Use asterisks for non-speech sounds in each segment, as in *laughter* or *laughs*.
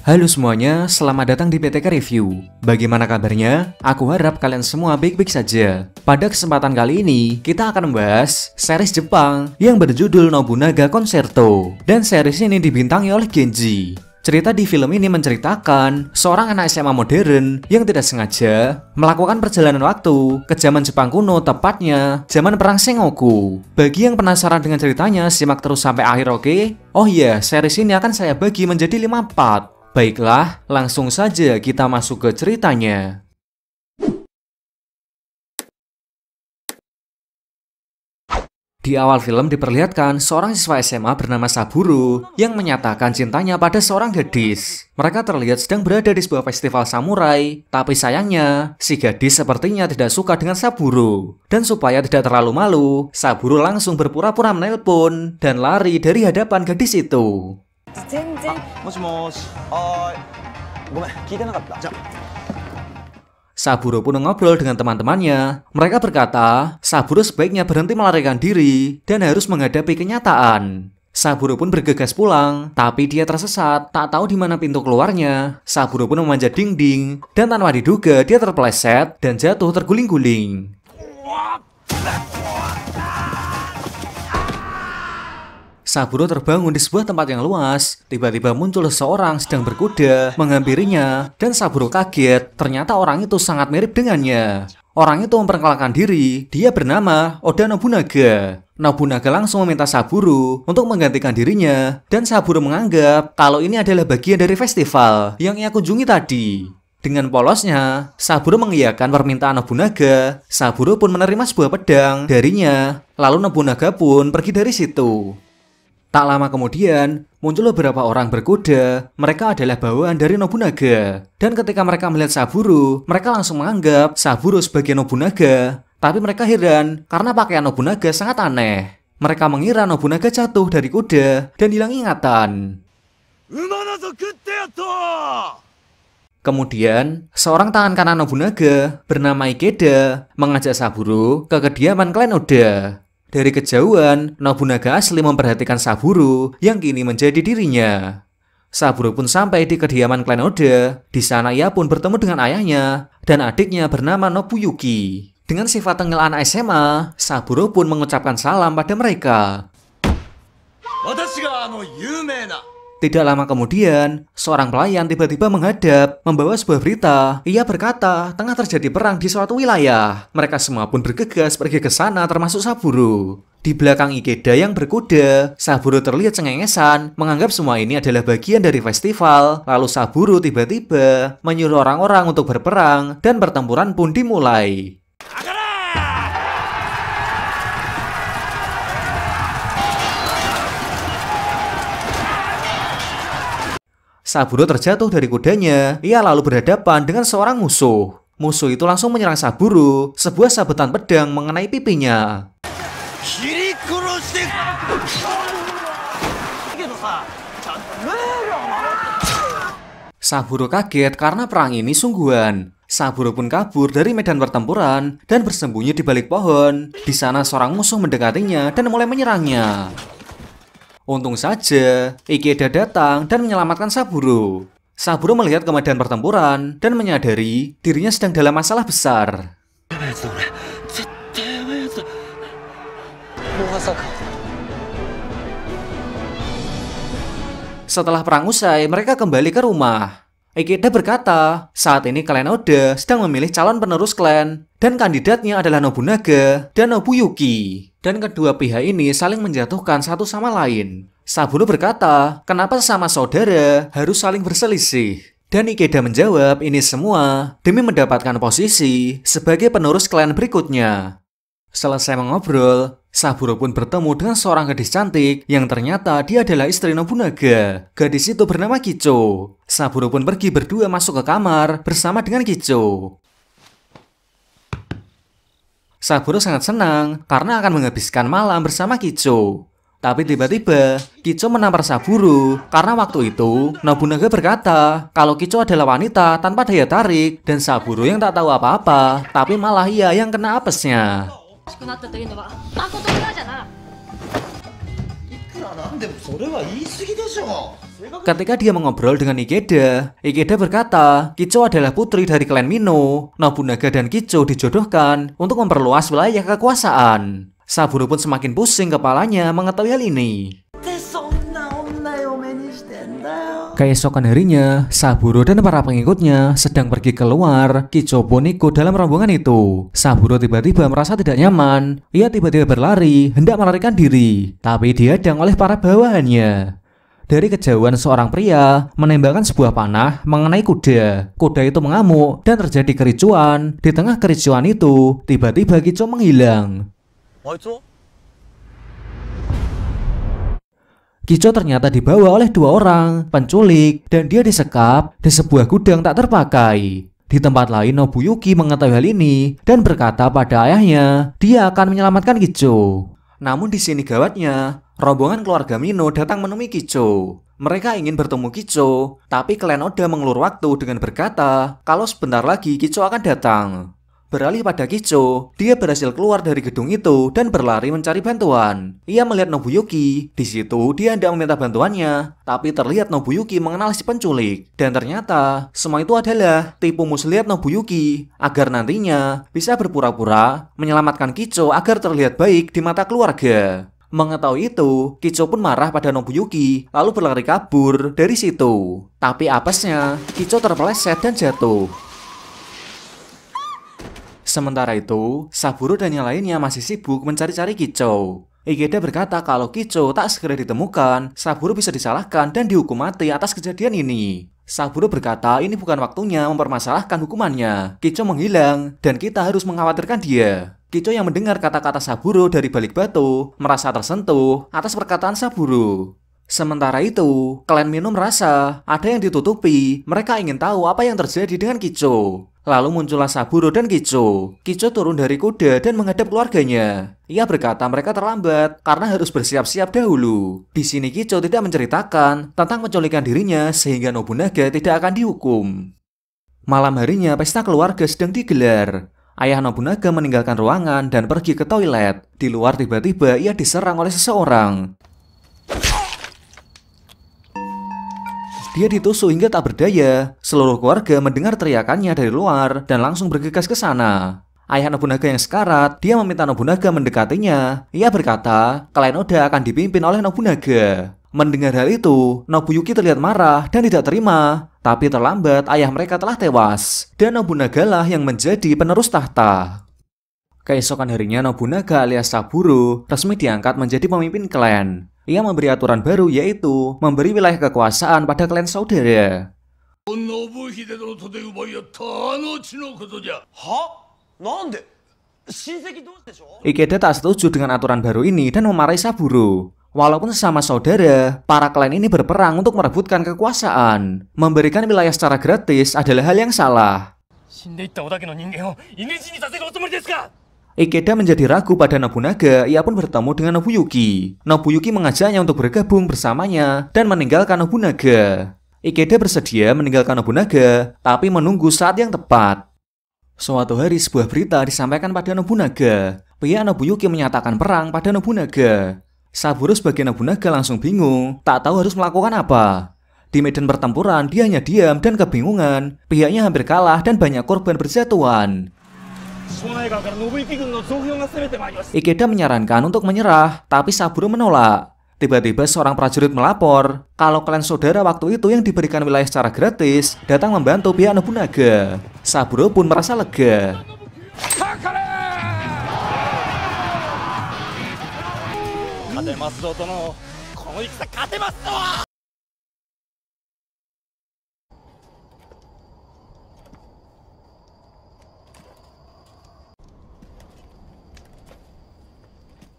Halo semuanya, selamat datang di PTK Review. Bagaimana kabarnya? Aku harap kalian semua baik-baik saja. Pada kesempatan kali ini, kita akan membahas series Jepang yang berjudul Nobunaga Concerto. Dan series ini dibintangi oleh Genji. Cerita di film ini menceritakan seorang anak SMA modern yang tidak sengaja melakukan perjalanan waktu ke zaman Jepang kuno, tepatnya zaman Perang Sengoku. Bagi yang penasaran dengan ceritanya, simak terus sampai akhir oke? Okay? Oh iya, series ini akan saya bagi menjadi 5 part. Baiklah, langsung saja kita masuk ke ceritanya. Di awal film diperlihatkan seorang siswa SMA bernama Saburo yang menyatakan cintanya pada seorang gadis. Mereka terlihat sedang berada di sebuah festival samurai, tapi sayangnya si gadis sepertinya tidak suka dengan Saburo. Dan supaya tidak terlalu malu, Saburo langsung berpura-pura menelpon dan lari dari hadapan gadis itu. 全然もしもしはいごめん聞いてなかったじゃ Saburo pun ngobrol dengan teman-temannya. Mereka berkata, Saburo sebaiknya berhenti melarikan diri dan harus menghadapi kenyataan. Saburo pun bergegas pulang, tapi dia tersesat, tak tahu di mana pintu keluarnya. Saburo pun memanjat dinding, dan tanpa diduga dia terpeleset dan jatuh terguling-guling. Saburo terbangun di sebuah tempat yang luas. Tiba-tiba muncul seorang sedang berkuda, menghampirinya, dan Saburo kaget. Ternyata orang itu sangat mirip dengannya. Orang itu memperkenalkan diri, dia bernama Oda Nobunaga. Nobunaga langsung meminta Saburo untuk menggantikan dirinya, dan Saburo menganggap kalau ini adalah bagian dari festival yang ia kunjungi tadi. Dengan polosnya, Saburo mengiyakan permintaan Nobunaga. Saburo pun menerima sebuah pedang darinya. Lalu Nobunaga pun pergi dari situ. Tak lama kemudian, muncul beberapa orang berkuda. Mereka adalah bawaan dari Nobunaga. Dan ketika mereka melihat Saburo, mereka langsung menganggap Saburo sebagai Nobunaga. Tapi mereka heran karena pakaian Nobunaga sangat aneh. Mereka mengira Nobunaga jatuh dari kuda dan hilang ingatan. Kemudian, seorang tangan kanan Nobunaga bernama Ikeda mengajak Saburo ke kediaman klan Oda. Dari kejauhan, Nobunaga asli memperhatikan Saburo yang kini menjadi dirinya. Saburo pun sampai di kediaman klan Oda. Di sana ia pun bertemu dengan ayahnya dan adiknya bernama Nobuyuki. Dengan sifat tengil anak SMA, Saburo pun mengucapkan salam pada mereka. 私があの有名な tidak lama kemudian, seorang pelayan tiba-tiba menghadap, membawa sebuah berita. Ia berkata, tengah terjadi perang di suatu wilayah. Mereka semua pun bergegas pergi ke sana termasuk Saburo. Di belakang Ikeda yang berkuda, Saburo terlihat cengengesan, menganggap semua ini adalah bagian dari festival. Lalu Saburo tiba-tiba menyuruh orang-orang untuk berperang, dan pertempuran pun dimulai. Saburo terjatuh dari kudanya. Ia lalu berhadapan dengan seorang musuh. Musuh itu langsung menyerang Saburo. Sebuah sabetan pedang mengenai pipinya. Saburo kaget karena perang ini sungguhan. Saburo pun kabur dari medan pertempuran dan bersembunyi di balik pohon. Di sana seorang musuh mendekatinya dan mulai menyerangnya. Untung saja, Ikeda datang dan menyelamatkan Saburo. Saburo melihat ke pertempuran dan menyadari dirinya sedang dalam masalah besar. Setelah perang usai, mereka kembali ke rumah. Ikeda berkata, saat ini klan Oda sedang memilih calon penerus klan dan kandidatnya adalah Nobunaga dan Nobuyuki. Dan kedua pihak ini saling menjatuhkan satu sama lain. Sabuno berkata, kenapa sesama saudara harus saling berselisih? Dan Ikeda menjawab ini semua demi mendapatkan posisi sebagai penerus klan berikutnya. Selesai mengobrol, Saburo pun bertemu dengan seorang gadis cantik yang ternyata dia adalah istri Nobunaga. Gadis itu bernama Kicho. Saburo pun pergi berdua masuk ke kamar bersama dengan Kicho. Saburo sangat senang karena akan menghabiskan malam bersama Kicho. Tapi tiba-tiba, Kicho menampar Saburo karena waktu itu Nobunaga berkata kalau Kicho adalah wanita tanpa daya tarik dan Saburo yang tak tahu apa-apa, tapi malah ia yang kena apesnya. Ketika dia mengobrol dengan Ikeda, Ikeda berkata, Kicho adalah putri dari klan Mino. Nobunaga dan Kicho dijodohkan untuk memperluas wilayah kekuasaan. Saburo pun semakin pusing kepalanya mengetahui hal ini. Keesokan harinya, Saburo dan para pengikutnya sedang pergi keluar. Kicho dalam rombongan itu. Saburo tiba-tiba merasa tidak nyaman. Ia tiba-tiba berlari, hendak melarikan diri. Tapi dihadang oleh para bawahannya. Dari kejauhan seorang pria menembakkan sebuah panah mengenai kuda. Kuda itu mengamuk dan terjadi kericuan. Di tengah kericuan itu, tiba-tiba Kicho menghilang. Moizo? Kico ternyata dibawa oleh dua orang, penculik, dan dia disekap di sebuah gudang tak terpakai. Di tempat lain, Nobuyuki mengetahui hal ini dan berkata pada ayahnya, dia akan menyelamatkan Kicho. Namun di sini gawatnya, rombongan keluarga Mino datang menemui Kicho. Mereka ingin bertemu Kicho, tapi Klenoda Oda waktu dengan berkata kalau sebentar lagi Kicho akan datang. Beralih pada Kicho, dia berhasil keluar dari gedung itu dan berlari mencari bantuan. Ia melihat Nobuyuki. Di situ, dia tidak meminta bantuannya, tapi terlihat Nobuyuki mengenal si penculik. Dan ternyata, semua itu adalah tipu muslihat Nobuyuki agar nantinya bisa berpura-pura menyelamatkan Kicho agar terlihat baik di mata keluarga. Mengetahui itu, Kicho pun marah pada Nobuyuki, lalu berlari kabur dari situ. Tapi apesnya, Kicho terpeleset dan jatuh. Sementara itu, Saburo dan yang lainnya masih sibuk mencari-cari Kicau. Ikeda berkata kalau Kicau tak segera ditemukan, Saburo bisa disalahkan dan dihukum mati atas kejadian ini. Saburo berkata ini bukan waktunya mempermasalahkan hukumannya. Kicau menghilang dan kita harus mengkhawatirkan dia. Kicau yang mendengar kata-kata Saburo dari balik batu merasa tersentuh atas perkataan Saburo. Sementara itu, klan Mino merasa ada yang ditutupi. Mereka ingin tahu apa yang terjadi dengan Kicau. Lalu muncullah Saburo dan Kicho. Kicho turun dari kuda dan menghadap keluarganya. Ia berkata mereka terlambat karena harus bersiap-siap dahulu. Di sini Kicho tidak menceritakan tentang penculikan dirinya sehingga Nobunaga tidak akan dihukum. Malam harinya pesta keluarga sedang digelar. Ayah Nobunaga meninggalkan ruangan dan pergi ke toilet. Di luar tiba-tiba ia diserang oleh seseorang. Dia ditusuk hingga tak berdaya. Seluruh keluarga mendengar teriakannya dari luar dan langsung bergegas ke sana. Ayah Nobunaga yang sekarat, dia meminta Nobunaga mendekatinya. Ia berkata, kalian Oda akan dipimpin oleh Nobunaga. Mendengar hal itu, Nobuyuki terlihat marah dan tidak terima. Tapi terlambat, ayah mereka telah tewas. Dan Nobunaga lah yang menjadi penerus tahta. Keesokan harinya Nobunaga alias Saburo resmi diangkat menjadi pemimpin klan. Ia memberi aturan baru yaitu memberi wilayah kekuasaan pada klan saudara. Ikeda tak setuju dengan aturan baru ini dan memarahi Saburo. Walaupun sesama saudara, para klan ini berperang untuk merebutkan kekuasaan. Memberikan wilayah secara gratis adalah hal yang salah. Ikeda menjadi ragu pada Nobunaga, ia pun bertemu dengan Nobuyuki. Nobuyuki mengajaknya untuk bergabung bersamanya dan meninggalkan Nobunaga. Ikeda bersedia meninggalkan Nobunaga, tapi menunggu saat yang tepat. Suatu hari sebuah berita disampaikan pada Nobunaga. Pihak Nobuyuki menyatakan perang pada Nobunaga. Saburo sebagai Nobunaga langsung bingung, tak tahu harus melakukan apa. Di medan pertempuran, dia hanya diam dan kebingungan. Pihaknya hampir kalah dan banyak korban berjatuhan. Ikeda menyarankan untuk menyerah, tapi Saburo menolak. Tiba-tiba seorang prajurit melapor kalau klan saudara waktu itu yang diberikan wilayah secara gratis datang membantu pihak Nobunaga. Saburo pun merasa lega.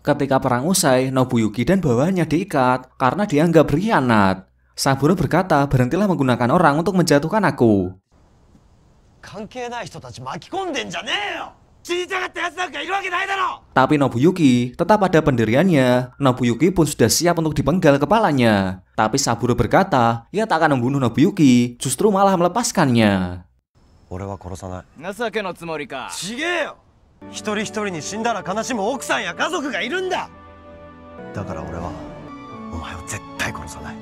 Ketika perang usai, Nobuyuki dan bawahnya diikat karena dianggap berkhianat. Saburo berkata, berhentilah menggunakan orang untuk menjatuhkan aku. Tapi Nobuyuki tetap ada pendiriannya. Nobuyuki pun sudah siap untuk dipenggal kepalanya. Tapi Saburo berkata, ia tak akan membunuh Nobuyuki, justru malah melepaskannya. 俺は殺さない情けのつもりか違えよ一人一人に死んだら悲しむ奥さんや家族がいるんだだから俺はお前を絶対殺さない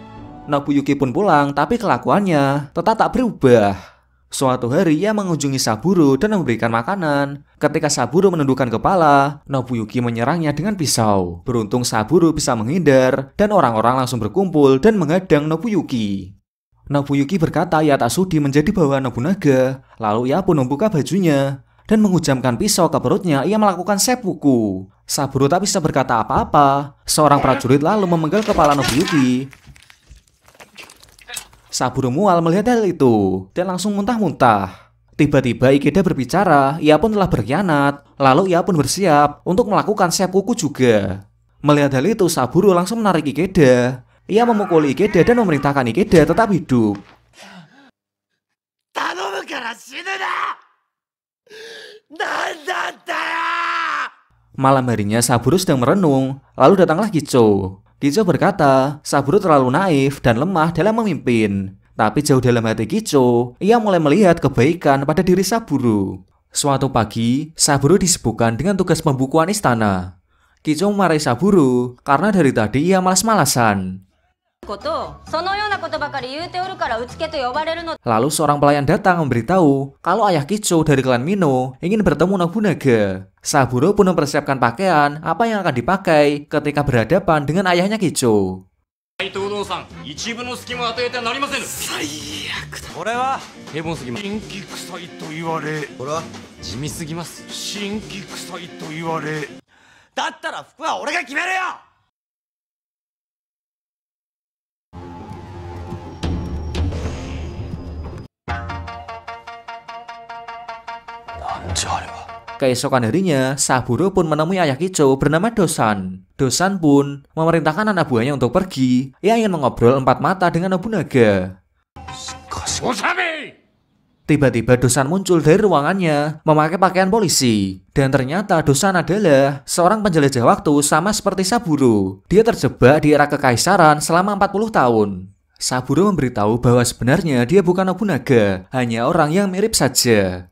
Nobuyuki pun pulang, tapi kelakuannya tetap tak berubah. Suatu hari ia mengunjungi Saburo dan memberikan makanan. Ketika Saburo menundukkan kepala, Nobuyuki menyerangnya dengan pisau. Beruntung Saburo bisa menghindar dan orang-orang langsung berkumpul dan menghadang Nobuyuki. Nobuyuki berkata ia tak sudi menjadi bawaan Nobunaga, lalu ia pun membuka bajunya dan menghujamkan pisau ke perutnya, ia melakukan sepuku. Saburo tak bisa berkata apa-apa. Seorang prajurit lalu memenggal kepala Nobuyuki. Saburo mual melihat hal itu dan langsung muntah-muntah. Tiba-tiba Ikeda berbicara, ia pun telah berkhianat, lalu ia pun bersiap untuk melakukan sepuku juga. Melihat hal itu, Saburo langsung menarik Ikeda. Ia memukul Ikeda dan memerintahkan Ikeda tetap hidup. Malam harinya Saburo sedang merenung, lalu datanglah Kicho. Kicho berkata, Saburo terlalu naif dan lemah dalam memimpin. Tapi jauh dalam hati Kicho, ia mulai melihat kebaikan pada diri Saburo. Suatu pagi, Saburo disibukkan dengan tugas pembukuan istana. Kicho memarahi Saburo karena dari tadi ia malas-malasan. Lalu seorang pelayan datang memberitahu kalau ayah Kicho dari klan Mino ingin bertemu Nobunaga. Saburo pun mempersiapkan pakaian apa yang akan dipakai ketika berhadapan dengan ayahnya Kicho. 斎藤道さん一部の隙も与えてはなりませぬ最悪だこれは平凡すぎます新規臭いと言われこれは地味すぎます新規臭いと言われだったら服は俺が決めるよ Keesokan harinya, Saburo pun menemui ayah Kicho bernama Dosan. Dosan pun memerintahkan anak buahnya untuk pergi. Ia ingin mengobrol empat mata dengan Nobunaga. Tiba-tiba Dosan muncul dari ruangannya, memakai pakaian polisi. Dan ternyata Dosan adalah seorang penjelajah waktu sama seperti Saburo. Dia terjebak di era kekaisaran selama 40 tahun. Saburo memberitahu bahwa sebenarnya dia bukan Nobunaga, hanya orang yang mirip saja.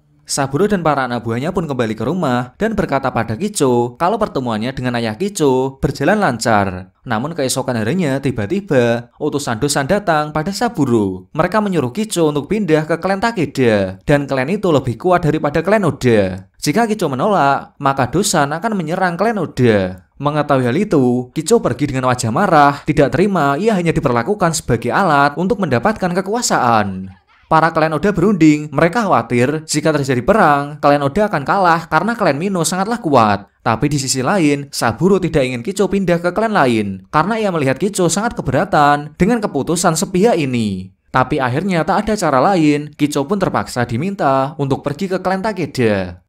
Saburo dan para anak buahnya pun kembali ke rumah dan berkata pada Kicho kalau pertemuannya dengan ayah Kicho berjalan lancar. Namun keesokan harinya tiba-tiba utusan dosan datang pada Saburo. Mereka menyuruh Kicho untuk pindah ke klan Takeda dan klan itu lebih kuat daripada klan Oda. Jika Kicho menolak, maka dosan akan menyerang klan Oda. Mengetahui hal itu, Kicho pergi dengan wajah marah, tidak terima ia hanya diperlakukan sebagai alat untuk mendapatkan kekuasaan. Para klan Oda berunding. Mereka khawatir jika terjadi perang, klan Oda akan kalah karena klan Mino sangatlah kuat. Tapi di sisi lain, Saburo tidak ingin Kicho pindah ke klan lain karena ia melihat Kicho sangat keberatan dengan keputusan sepihak ini. Tapi akhirnya tak ada cara lain, Kicho pun terpaksa diminta untuk pergi ke klan Takeda.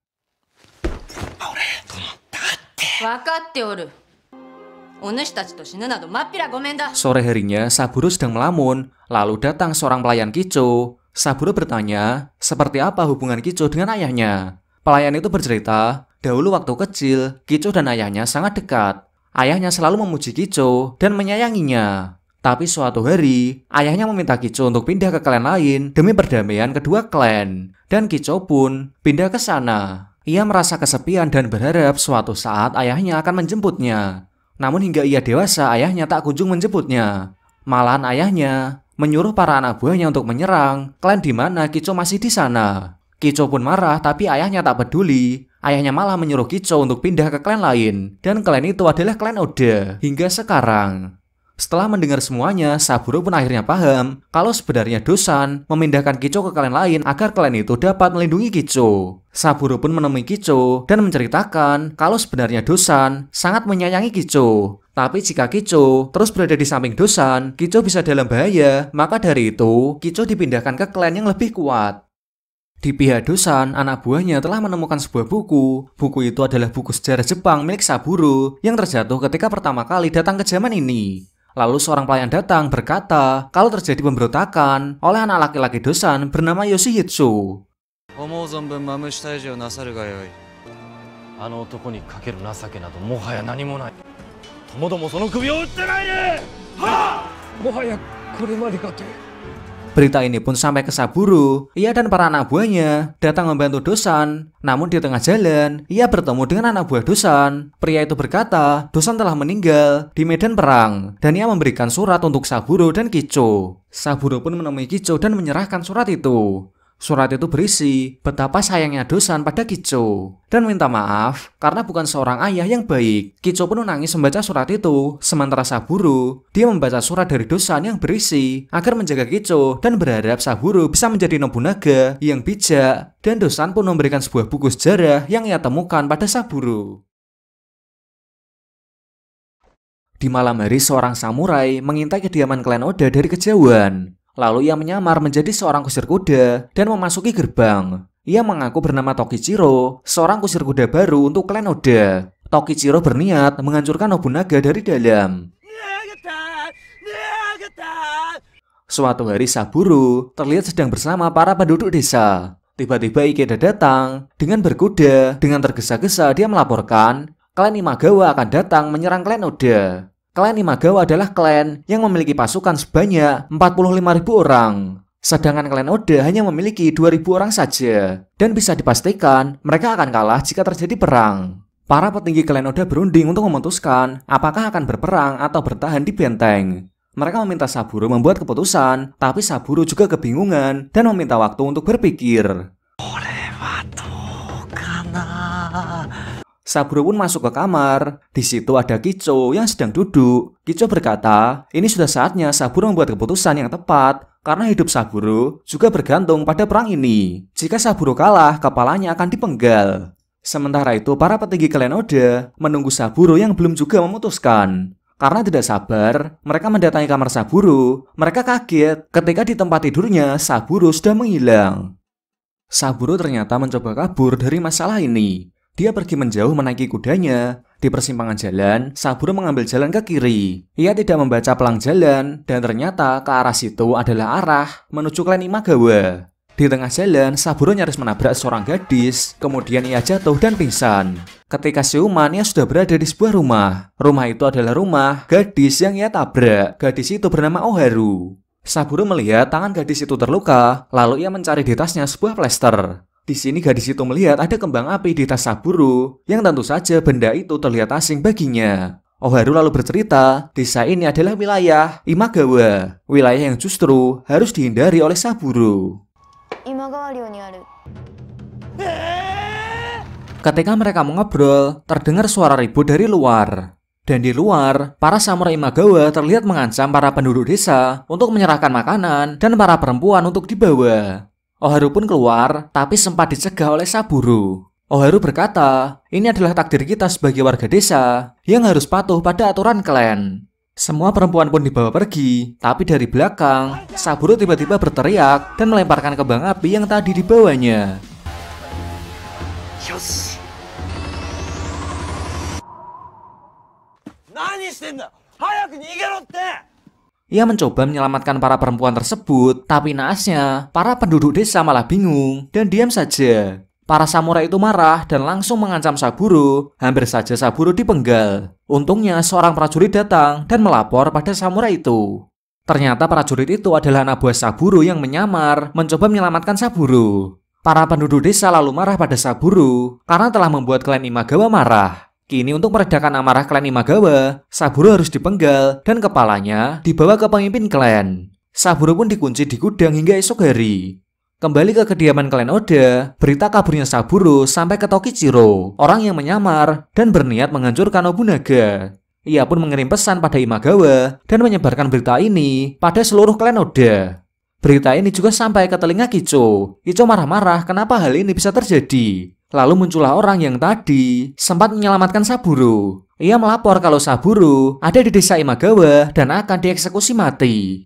Sore harinya, Saburo sedang melamun, lalu datang seorang pelayan Kicho. Saburo bertanya, seperti apa hubungan Kicho dengan ayahnya? Pelayan itu bercerita, dahulu waktu kecil, Kicho dan ayahnya sangat dekat. Ayahnya selalu memuji Kicho dan menyayanginya. Tapi suatu hari, ayahnya meminta Kicho untuk pindah ke klan lain demi perdamaian kedua klan. Dan Kicho pun pindah ke sana. Ia merasa kesepian dan berharap suatu saat ayahnya akan menjemputnya. Namun hingga ia dewasa, ayahnya tak kunjung menjemputnya. Malahan ayahnya menyuruh para anak buahnya untuk menyerang. Klan di mana Kicho masih di sana. Kicho pun marah tapi ayahnya tak peduli. Ayahnya malah menyuruh Kicho untuk pindah ke klan lain. Dan klan itu adalah klan Oda hingga sekarang. Setelah mendengar semuanya, Saburo pun akhirnya paham kalau sebenarnya Dosan memindahkan Kicho ke klan lain agar klan itu dapat melindungi Kicho. Saburo pun menemui Kicho dan menceritakan kalau sebenarnya Dosan sangat menyayangi Kicho. Tapi jika Kicho terus berada di samping Dosan, Kicho bisa dalam bahaya, maka dari itu Kicho dipindahkan ke klan yang lebih kuat. Di pihak Dosan, anak buahnya telah menemukan sebuah buku. Buku itu adalah buku sejarah Jepang milik Saburo yang terjatuh ketika pertama kali datang ke zaman ini. Lalu seorang pelayan datang berkata kalau terjadi pemberontakan oleh anak laki-laki dosan bernama Yoshihitsu. Berita ini pun sampai ke Saburo. Ia dan para anak buahnya datang membantu Dosan. Namun di tengah jalan, ia bertemu dengan anak buah Dosan. Pria itu berkata, Dosan telah meninggal di medan perang dan ia memberikan surat untuk Saburo dan Kicho. Saburo pun menemui Kicho dan menyerahkan surat itu. Surat itu berisi betapa sayangnya Dosan pada Kicho dan minta maaf karena bukan seorang ayah yang baik. Kicho pun menangis membaca surat itu, sementara Saburo dia membaca surat dari Dosan yang berisi agar menjaga Kicho dan berharap Saburo bisa menjadi Nobunaga yang bijak dan Dosan pun memberikan sebuah buku sejarah yang ia temukan pada Saburo. Di malam hari seorang samurai mengintai kediaman klan Oda dari kejauhan. Lalu ia menyamar menjadi seorang kusir kuda dan memasuki gerbang. Ia mengaku bernama Tokichiro, seorang kusir kuda baru untuk klan Oda. Tokichiro berniat menghancurkan Nobunaga dari dalam. Suatu hari Saburo terlihat sedang bersama para penduduk desa. Tiba-tiba Ikeda datang dengan berkuda. Dengan tergesa-gesa dia melaporkan klan Imagawa akan datang menyerang klan Oda. Klan Imagawa adalah klan yang memiliki pasukan sebanyak 45.000 orang. Sedangkan klan Oda hanya memiliki 2.000 orang saja. Dan bisa dipastikan mereka akan kalah jika terjadi perang. Para petinggi klan Oda berunding untuk memutuskan apakah akan berperang atau bertahan di benteng. Mereka meminta Saburo membuat keputusan, tapi Saburo juga kebingungan dan meminta waktu untuk berpikir. Saburo pun masuk ke kamar. Di situ ada Kicho yang sedang duduk. Kicho berkata, ini sudah saatnya Saburo membuat keputusan yang tepat karena hidup Saburo juga bergantung pada perang ini. Jika Saburo kalah, kepalanya akan dipenggal. Sementara itu, para petinggi klan Oda menunggu Saburo yang belum juga memutuskan. Karena tidak sabar, mereka mendatangi kamar Saburo. Mereka kaget ketika di tempat tidurnya Saburo sudah menghilang. Saburo ternyata mencoba kabur dari masalah ini. Dia pergi menjauh menaiki kudanya. Di persimpangan jalan, Saburo mengambil jalan ke kiri. Ia tidak membaca pelang jalan, dan ternyata ke arah situ adalah arah menuju klan Imagawa. Di tengah jalan, Saburo nyaris menabrak seorang gadis, kemudian ia jatuh dan pingsan. Ketika siuman, ia sudah berada di sebuah rumah. Rumah itu adalah rumah gadis yang ia tabrak. Gadis itu bernama Oharu. Saburo melihat tangan gadis itu terluka, lalu ia mencari di tasnya sebuah plester. Di sini gadis itu melihat ada kembang api di tas Saburo, yang tentu saja benda itu terlihat asing baginya. Oharu lalu bercerita, desa ini adalah wilayah Imagawa, wilayah yang justru harus dihindari oleh Saburo. Ketika mereka mengobrol, terdengar suara ribut dari luar. Dan di luar, para samurai Imagawa terlihat mengancam para penduduk desa untuk menyerahkan makanan dan para perempuan untuk dibawa. Oharu pun keluar, tapi sempat dicegah oleh Saburo. Oharu berkata, ini adalah takdir kita sebagai warga desa yang harus patuh pada aturan klan. Semua perempuan pun dibawa pergi, tapi dari belakang, Saburo tiba-tiba berteriak dan melemparkan kembang api yang tadi dibawanya. Yoshi. Ia mencoba menyelamatkan para perempuan tersebut, tapi naasnya para penduduk desa malah bingung dan diam saja. Para samurai itu marah dan langsung mengancam Saburo, hampir saja Saburo dipenggal. Untungnya seorang prajurit datang dan melapor pada samurai itu. Ternyata prajurit itu adalah anak buah Saburo yang menyamar mencoba menyelamatkan Saburo. Para penduduk desa lalu marah pada Saburo karena telah membuat klan Imagawa marah. Kini untuk meredakan amarah klan Imagawa, Saburo harus dipenggal dan kepalanya dibawa ke pemimpin klan. Saburo pun dikunci di gudang hingga esok hari. Kembali ke kediaman klan Oda, berita kaburnya Saburo sampai ke Tokichiro, orang yang menyamar dan berniat menghancurkan Nobunaga. Ia pun mengirim pesan pada Imagawa dan menyebarkan berita ini pada seluruh klan Oda. Berita ini juga sampai ke telinga Kicho. Kicho marah-marah kenapa hal ini bisa terjadi. Lalu muncullah orang yang tadi sempat menyelamatkan Saburo. Ia melapor kalau Saburo ada di desa Imagawa dan akan dieksekusi mati.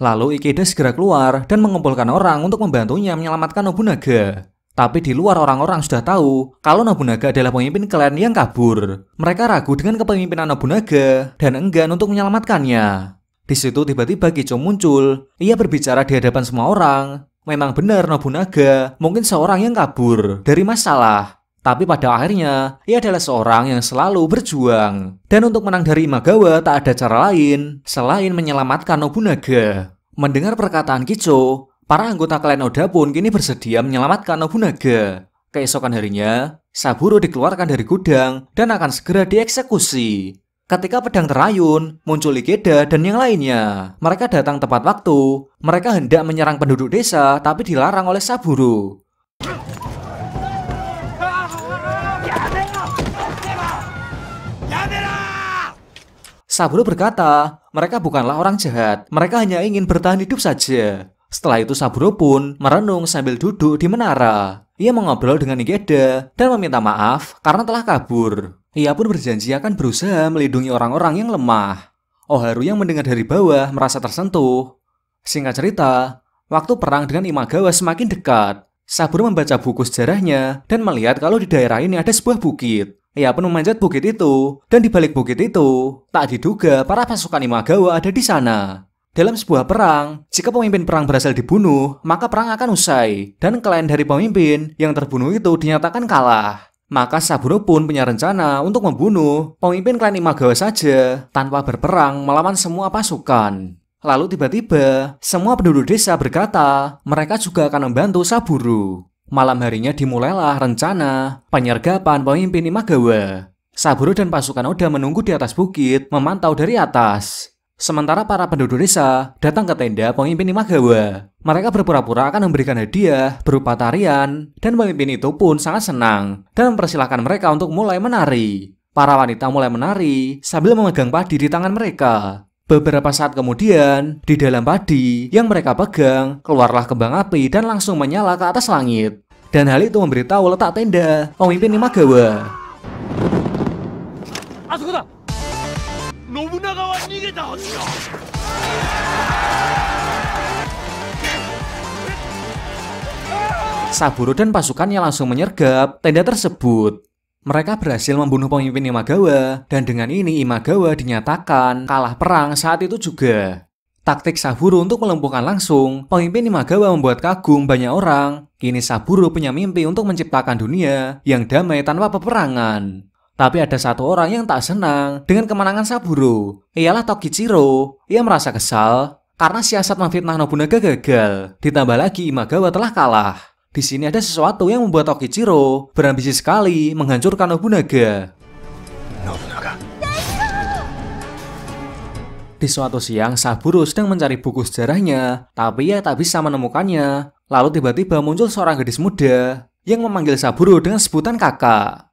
Lalu Ikeda segera keluar dan mengumpulkan orang untuk membantunya menyelamatkan Nobunaga. Tapi di luar orang-orang sudah tahu kalau Nobunaga adalah pemimpin klan yang kabur. Mereka ragu dengan kepemimpinan Nobunaga dan enggan untuk menyelamatkannya. Di situ tiba-tiba Kicho muncul. Ia berbicara di hadapan semua orang Memang benar Nobunaga mungkin seorang yang kabur dari masalah, tapi pada akhirnya ia adalah seorang yang selalu berjuang. Dan untuk menang dari Imagawa tak ada cara lain selain menyelamatkan Nobunaga. Mendengar perkataan Kicho, para anggota klan Oda pun kini bersedia menyelamatkan Nobunaga. Keesokan harinya, Saburo dikeluarkan dari gudang dan akan segera dieksekusi. Ketika pedang terayun, muncul Ikeda dan yang lainnya. Mereka datang tepat waktu. Mereka hendak menyerang penduduk desa, tapi dilarang oleh Saburo. Saburo berkata, mereka bukanlah orang jahat. Mereka hanya ingin bertahan hidup saja. Setelah itu Saburo pun merenung sambil duduk di menara. Ia mengobrol dengan Ikeda dan meminta maaf karena telah kabur. Ia pun berjanji akan berusaha melindungi orang-orang yang lemah. Oharu yang mendengar dari bawah merasa tersentuh. Singkat cerita, waktu perang dengan Imagawa semakin dekat. Sabur membaca buku sejarahnya dan melihat kalau di daerah ini ada sebuah bukit. Ia pun memanjat bukit itu, dan di balik bukit itu, tak diduga para pasukan Imagawa ada di sana. Dalam sebuah perang, jika pemimpin perang berhasil dibunuh, maka perang akan usai, dan klien dari pemimpin yang terbunuh itu dinyatakan kalah. Maka Saburo pun punya rencana untuk membunuh pemimpin klan Imagawa saja tanpa berperang melawan semua pasukan. Lalu tiba-tiba, semua penduduk desa berkata mereka juga akan membantu Saburo. Malam harinya dimulailah rencana penyergapan pemimpin Imagawa. Saburo dan pasukan Oda menunggu di atas bukit, memantau dari atas. Sementara para penduduk desa datang ke tenda pemimpin Imagawa. Mereka berpura-pura akan memberikan hadiah berupa tarian, dan pemimpin itu pun sangat senang dan mempersilahkan mereka untuk mulai menari. Para wanita mulai menari sambil memegang padi di tangan mereka. Beberapa saat kemudian, di dalam padi yang mereka pegang, keluarlah kembang api dan langsung menyala ke atas langit. Dan hal itu memberitahu letak tenda pemimpin Imagawa. Asukuta! Ah, Saburo dan pasukannya langsung menyergap tenda tersebut. Mereka berhasil membunuh pemimpin Imagawa, dan dengan ini Imagawa dinyatakan kalah perang saat itu juga. Taktik Saburo untuk melumpuhkan langsung, pemimpin Imagawa membuat kagum banyak orang. Kini Saburo punya mimpi untuk menciptakan dunia yang damai tanpa peperangan. Tapi ada satu orang yang tak senang dengan kemenangan Saburo. Ialah Tokichiro. Ia merasa kesal karena siasat memfitnah Nobunaga gagal. Ditambah lagi Imagawa telah kalah. Di sini ada sesuatu yang membuat Tokichiro berambisi sekali menghancurkan Nobunaga. Nobunaga. Di suatu siang, Saburo sedang mencari buku sejarahnya, tapi ia tak bisa menemukannya. Lalu tiba-tiba muncul seorang gadis muda yang memanggil Saburo dengan sebutan kakak.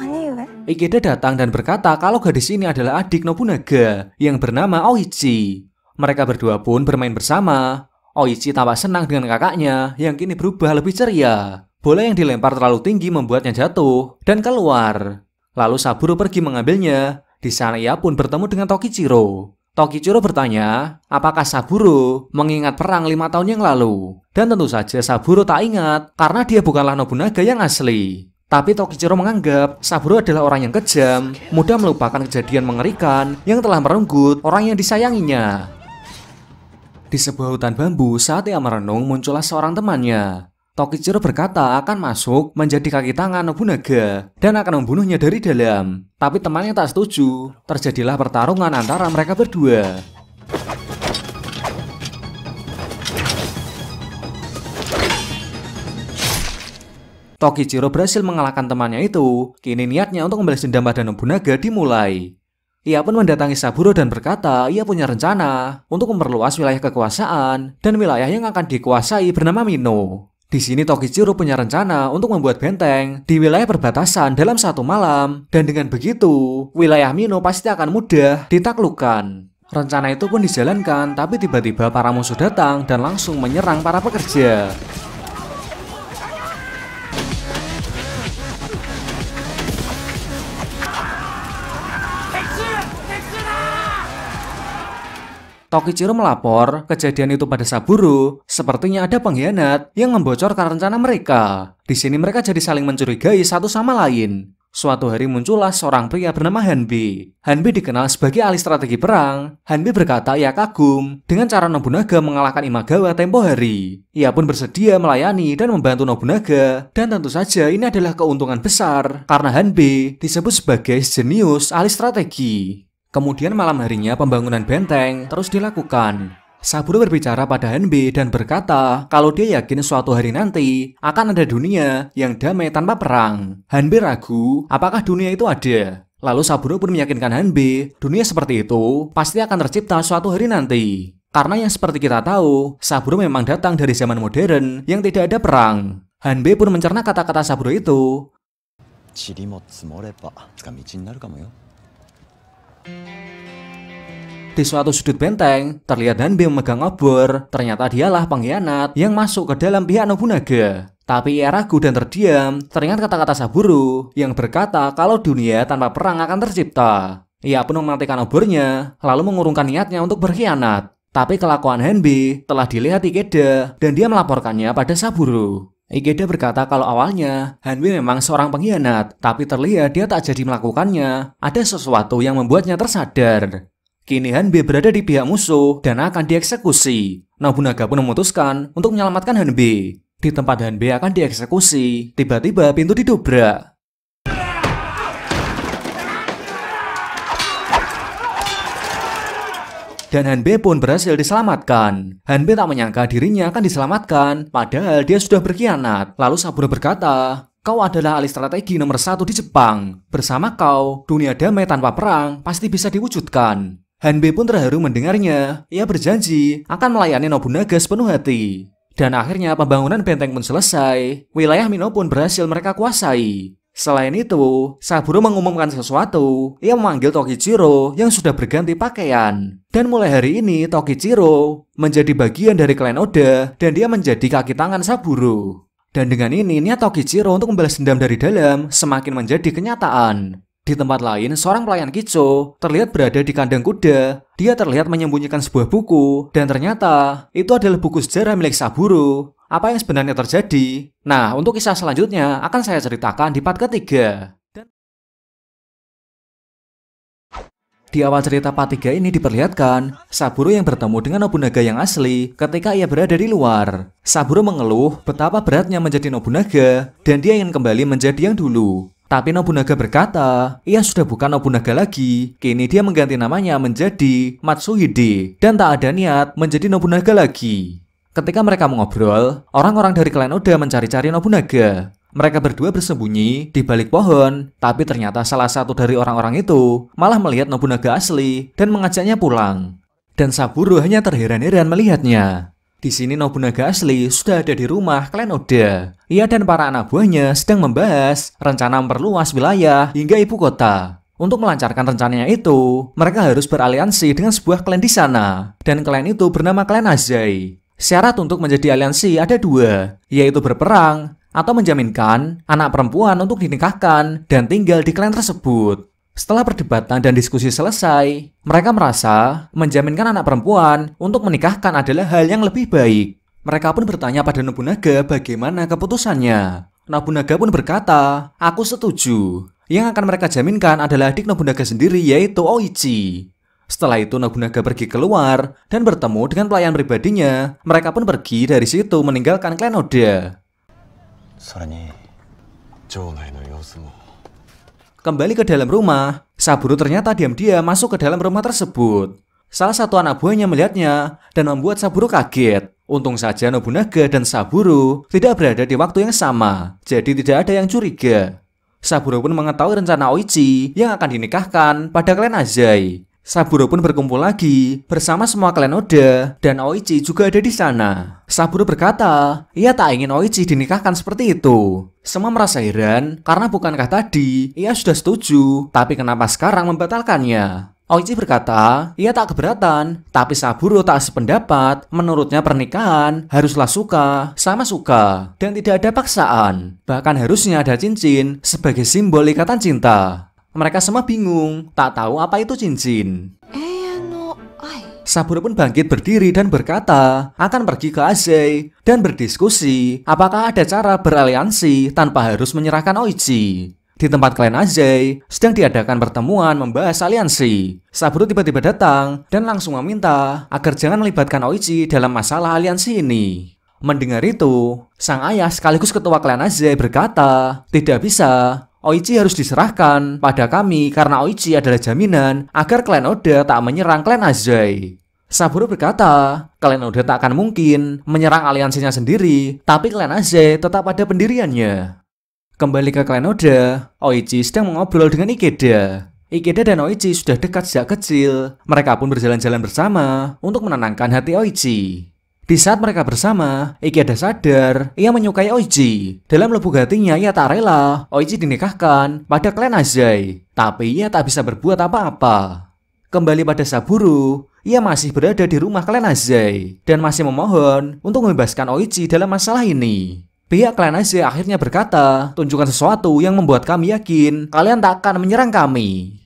Ya, Ikeda datang dan berkata kalau gadis ini adalah adik Nobunaga yang bernama Oichi. Mereka berdua pun bermain bersama. Oichi tampak senang dengan kakaknya yang kini berubah lebih ceria. Bola yang dilempar terlalu tinggi membuatnya jatuh dan keluar. Lalu Saburo pergi mengambilnya. Di sana ia pun bertemu dengan Tokichiro. Tokichiro bertanya, apakah Saburo mengingat perang lima tahun yang lalu? Dan tentu saja Saburo tak ingat karena dia bukanlah Nobunaga yang asli. Tapi Tokichiro menganggap Saburo adalah orang yang kejam, mudah melupakan kejadian mengerikan yang telah merenggut orang yang disayanginya. Di sebuah hutan bambu, saat ia merenung muncullah seorang temannya. Tokichiro berkata akan masuk menjadi kaki tangan Nobunaga dan akan membunuhnya dari dalam. Tapi temannya tak setuju. Terjadilah pertarungan antara mereka berdua. Tokichiro berhasil mengalahkan temannya itu, kini niatnya untuk membalas dendam pada Nobunaga dimulai. Ia pun mendatangi Saburo dan berkata ia punya rencana untuk memperluas wilayah kekuasaan dan wilayah yang akan dikuasai bernama Mino. Di sini Tokichiro punya rencana untuk membuat benteng di wilayah perbatasan dalam satu malam dan dengan begitu wilayah Mino pasti akan mudah ditaklukkan. Rencana itu pun dijalankan tapi tiba-tiba para musuh datang dan langsung menyerang para pekerja. Tokichiro melapor kejadian itu pada Saburo, sepertinya ada pengkhianat yang membocorkan rencana mereka. Di sini mereka jadi saling mencurigai satu sama lain. Suatu hari muncullah seorang pria bernama Hanbi. Hanbi dikenal sebagai ahli strategi perang. Hanbi berkata ia kagum dengan cara Nobunaga mengalahkan Imagawa tempo hari. Ia pun bersedia melayani dan membantu Nobunaga. Dan tentu saja ini adalah keuntungan besar karena Hanbi disebut sebagai jenius ahli strategi. Kemudian malam harinya pembangunan benteng terus dilakukan. Saburo berbicara pada Hanbe dan berkata kalau dia yakin suatu hari nanti akan ada dunia yang damai tanpa perang. Hanbe ragu apakah dunia itu ada. Lalu Saburo pun meyakinkan Hanbe dunia seperti itu pasti akan tercipta suatu hari nanti. Karena yang seperti kita tahu, Saburo memang datang dari zaman modern yang tidak ada perang. Hanbe pun mencerna kata-kata Saburo itu. Di suatu sudut benteng, terlihat Hanbei memegang obor. Ternyata dialah pengkhianat yang masuk ke dalam pihak Nobunaga. Tapi ia ragu dan terdiam, teringat kata-kata Saburu yang berkata kalau dunia tanpa perang akan tercipta. Ia pun mematikan obornya, lalu mengurungkan niatnya untuk berkhianat. Tapi kelakuan Hanbi telah dilihat Ikeda dan dia melaporkannya pada Saburu. Ikeda berkata kalau awalnya Hanwi memang seorang pengkhianat, tapi terlihat dia tak jadi melakukannya. Ada sesuatu yang membuatnya tersadar. Kini Hanbi berada di pihak musuh dan akan dieksekusi. Nobunaga pun memutuskan untuk menyelamatkan Hanbi. Di tempat Hanbi akan dieksekusi, tiba-tiba pintu didobrak. dan Hanbei pun berhasil diselamatkan. Hanbei tak menyangka dirinya akan diselamatkan, padahal dia sudah berkhianat. Lalu Saburo berkata, Kau adalah ahli strategi nomor satu di Jepang. Bersama kau, dunia damai tanpa perang pasti bisa diwujudkan. Hanbei pun terharu mendengarnya. Ia berjanji akan melayani Nobunaga sepenuh hati. Dan akhirnya pembangunan benteng pun selesai. Wilayah Mino pun berhasil mereka kuasai. Selain itu, Saburo mengumumkan sesuatu Ia memanggil Tokichiro yang sudah berganti pakaian. Dan mulai hari ini Tokichiro menjadi bagian dari klan Oda dan dia menjadi kaki tangan Saburo. Dan dengan ini niat Tokichiro untuk membalas dendam dari dalam semakin menjadi kenyataan. Di tempat lain, seorang pelayan Kicho terlihat berada di kandang kuda. Dia terlihat menyembunyikan sebuah buku dan ternyata itu adalah buku sejarah milik Saburo apa yang sebenarnya terjadi. Nah, untuk kisah selanjutnya akan saya ceritakan di part ketiga. Di awal cerita part 3 ini diperlihatkan Saburo yang bertemu dengan Nobunaga yang asli ketika ia berada di luar. Saburo mengeluh betapa beratnya menjadi Nobunaga dan dia ingin kembali menjadi yang dulu. Tapi Nobunaga berkata, ia sudah bukan Nobunaga lagi. Kini dia mengganti namanya menjadi Matsuhide dan tak ada niat menjadi Nobunaga lagi. Ketika mereka mengobrol, orang-orang dari klan Oda mencari-cari Nobunaga. Mereka berdua bersembunyi di balik pohon, tapi ternyata salah satu dari orang-orang itu malah melihat Nobunaga asli dan mengajaknya pulang. Dan Saburo hanya terheran-heran melihatnya. Di sini Nobunaga asli sudah ada di rumah klan Oda. Ia dan para anak buahnya sedang membahas rencana memperluas wilayah hingga ibu kota. Untuk melancarkan rencananya itu, mereka harus beraliansi dengan sebuah klan di sana. Dan klan itu bernama klan Azai. Syarat untuk menjadi aliansi ada dua, yaitu berperang atau menjaminkan anak perempuan untuk dinikahkan dan tinggal di klan tersebut. Setelah perdebatan dan diskusi selesai, mereka merasa menjaminkan anak perempuan untuk menikahkan adalah hal yang lebih baik. Mereka pun bertanya pada Nobunaga bagaimana keputusannya. Nobunaga pun berkata, "Aku setuju." Yang akan mereka jaminkan adalah adik Nobunaga sendiri yaitu Oichi. Setelah itu Nobunaga pergi keluar dan bertemu dengan pelayan pribadinya. Mereka pun pergi dari situ meninggalkan klan Oda. Kembali ke dalam rumah, Saburo ternyata diam-diam masuk ke dalam rumah tersebut. Salah satu anak buahnya melihatnya dan membuat Saburo kaget. Untung saja Nobunaga dan Saburo tidak berada di waktu yang sama, jadi tidak ada yang curiga. Saburo pun mengetahui rencana Oichi yang akan dinikahkan pada klan Azai. Saburo pun berkumpul lagi bersama semua klan Oda dan Oichi juga ada di sana. Saburo berkata, ia tak ingin Oichi dinikahkan seperti itu. Semua merasa heran karena bukankah tadi ia sudah setuju, tapi kenapa sekarang membatalkannya? Oichi berkata, ia tak keberatan, tapi Saburo tak sependapat. Menurutnya pernikahan haruslah suka sama suka dan tidak ada paksaan. Bahkan harusnya ada cincin sebagai simbol ikatan cinta. Mereka semua bingung, tak tahu apa itu cincin. Eh, anu, Saburo pun bangkit berdiri dan berkata akan pergi ke Azei dan berdiskusi apakah ada cara beraliansi tanpa harus menyerahkan Oichi. Di tempat klien Azei, sedang diadakan pertemuan membahas aliansi. Saburo tiba-tiba datang dan langsung meminta agar jangan melibatkan Oichi dalam masalah aliansi ini. Mendengar itu, sang ayah sekaligus ketua klien Azei berkata, tidak bisa, Oichi harus diserahkan pada kami karena Oichi adalah jaminan agar klan Oda tak menyerang klan Azai. Saburo berkata, klan Oda tak akan mungkin menyerang aliansinya sendiri, tapi klan Azai tetap ada pendiriannya. Kembali ke klan Oda, Oichi sedang mengobrol dengan Ikeda. Ikeda dan Oichi sudah dekat sejak kecil, mereka pun berjalan-jalan bersama untuk menenangkan hati Oichi. Di saat mereka bersama, Ikeda sadar ia menyukai Oichi. Dalam lubuk hatinya ia tak rela Oichi dinikahkan pada klan Azai, tapi ia tak bisa berbuat apa-apa. Kembali pada Saburo, ia masih berada di rumah klan Azai dan masih memohon untuk membebaskan Oichi dalam masalah ini. Pihak klan Azai akhirnya berkata, tunjukkan sesuatu yang membuat kami yakin kalian tak akan menyerang kami.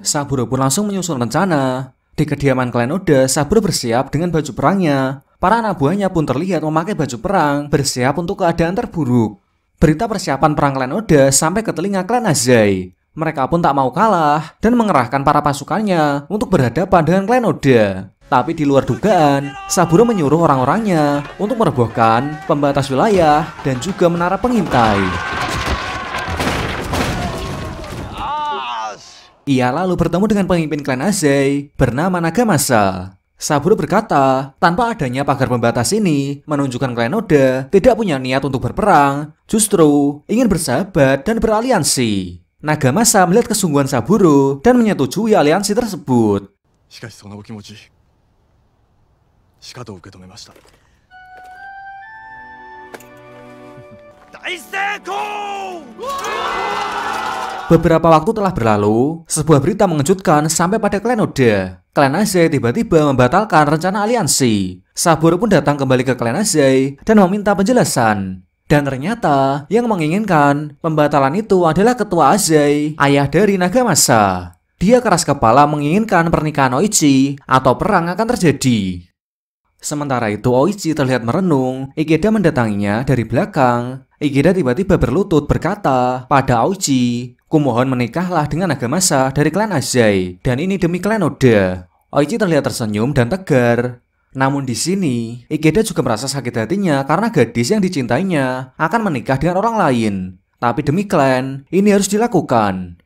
Saburo pun langsung menyusun rencana di kediaman klan Oda, Saburo bersiap dengan baju perangnya. Para anak buahnya pun terlihat memakai baju perang, bersiap untuk keadaan terburuk. Berita persiapan perang klan Oda sampai ke telinga klan Azai. Mereka pun tak mau kalah dan mengerahkan para pasukannya untuk berhadapan dengan klan Oda. Tapi di luar dugaan, Saburo menyuruh orang-orangnya untuk merobohkan pembatas wilayah dan juga menara pengintai. Ia lalu bertemu dengan pemimpin klan Azai bernama Nagamasa. Saburo berkata, tanpa adanya pagar pembatas ini, menunjukkan klan Oda tidak punya niat untuk berperang, justru ingin bersahabat dan beraliansi. Nagamasa melihat kesungguhan Saburo dan menyetujui aliansi tersebut. Tapi, Beberapa waktu telah berlalu, sebuah berita mengejutkan sampai pada klan Oda. Klan Azai tiba-tiba membatalkan rencana aliansi. Sabur pun datang kembali ke klan Azai dan meminta penjelasan. Dan ternyata yang menginginkan pembatalan itu adalah ketua Azai, ayah dari naga Nagamasa. Dia keras kepala menginginkan pernikahan Oichi atau perang akan terjadi. Sementara itu Oichi terlihat merenung, Ikeda mendatanginya dari belakang. Ikeda tiba-tiba berlutut berkata pada Oichi Kumohon menikahlah dengan sah dari klan Azai, dan ini demi klan Oda. Oichi oh, terlihat tersenyum dan tegar. Namun di sini, Ikeda juga merasa sakit hatinya karena gadis yang dicintainya akan menikah dengan orang lain. Tapi demi klan, ini harus dilakukan.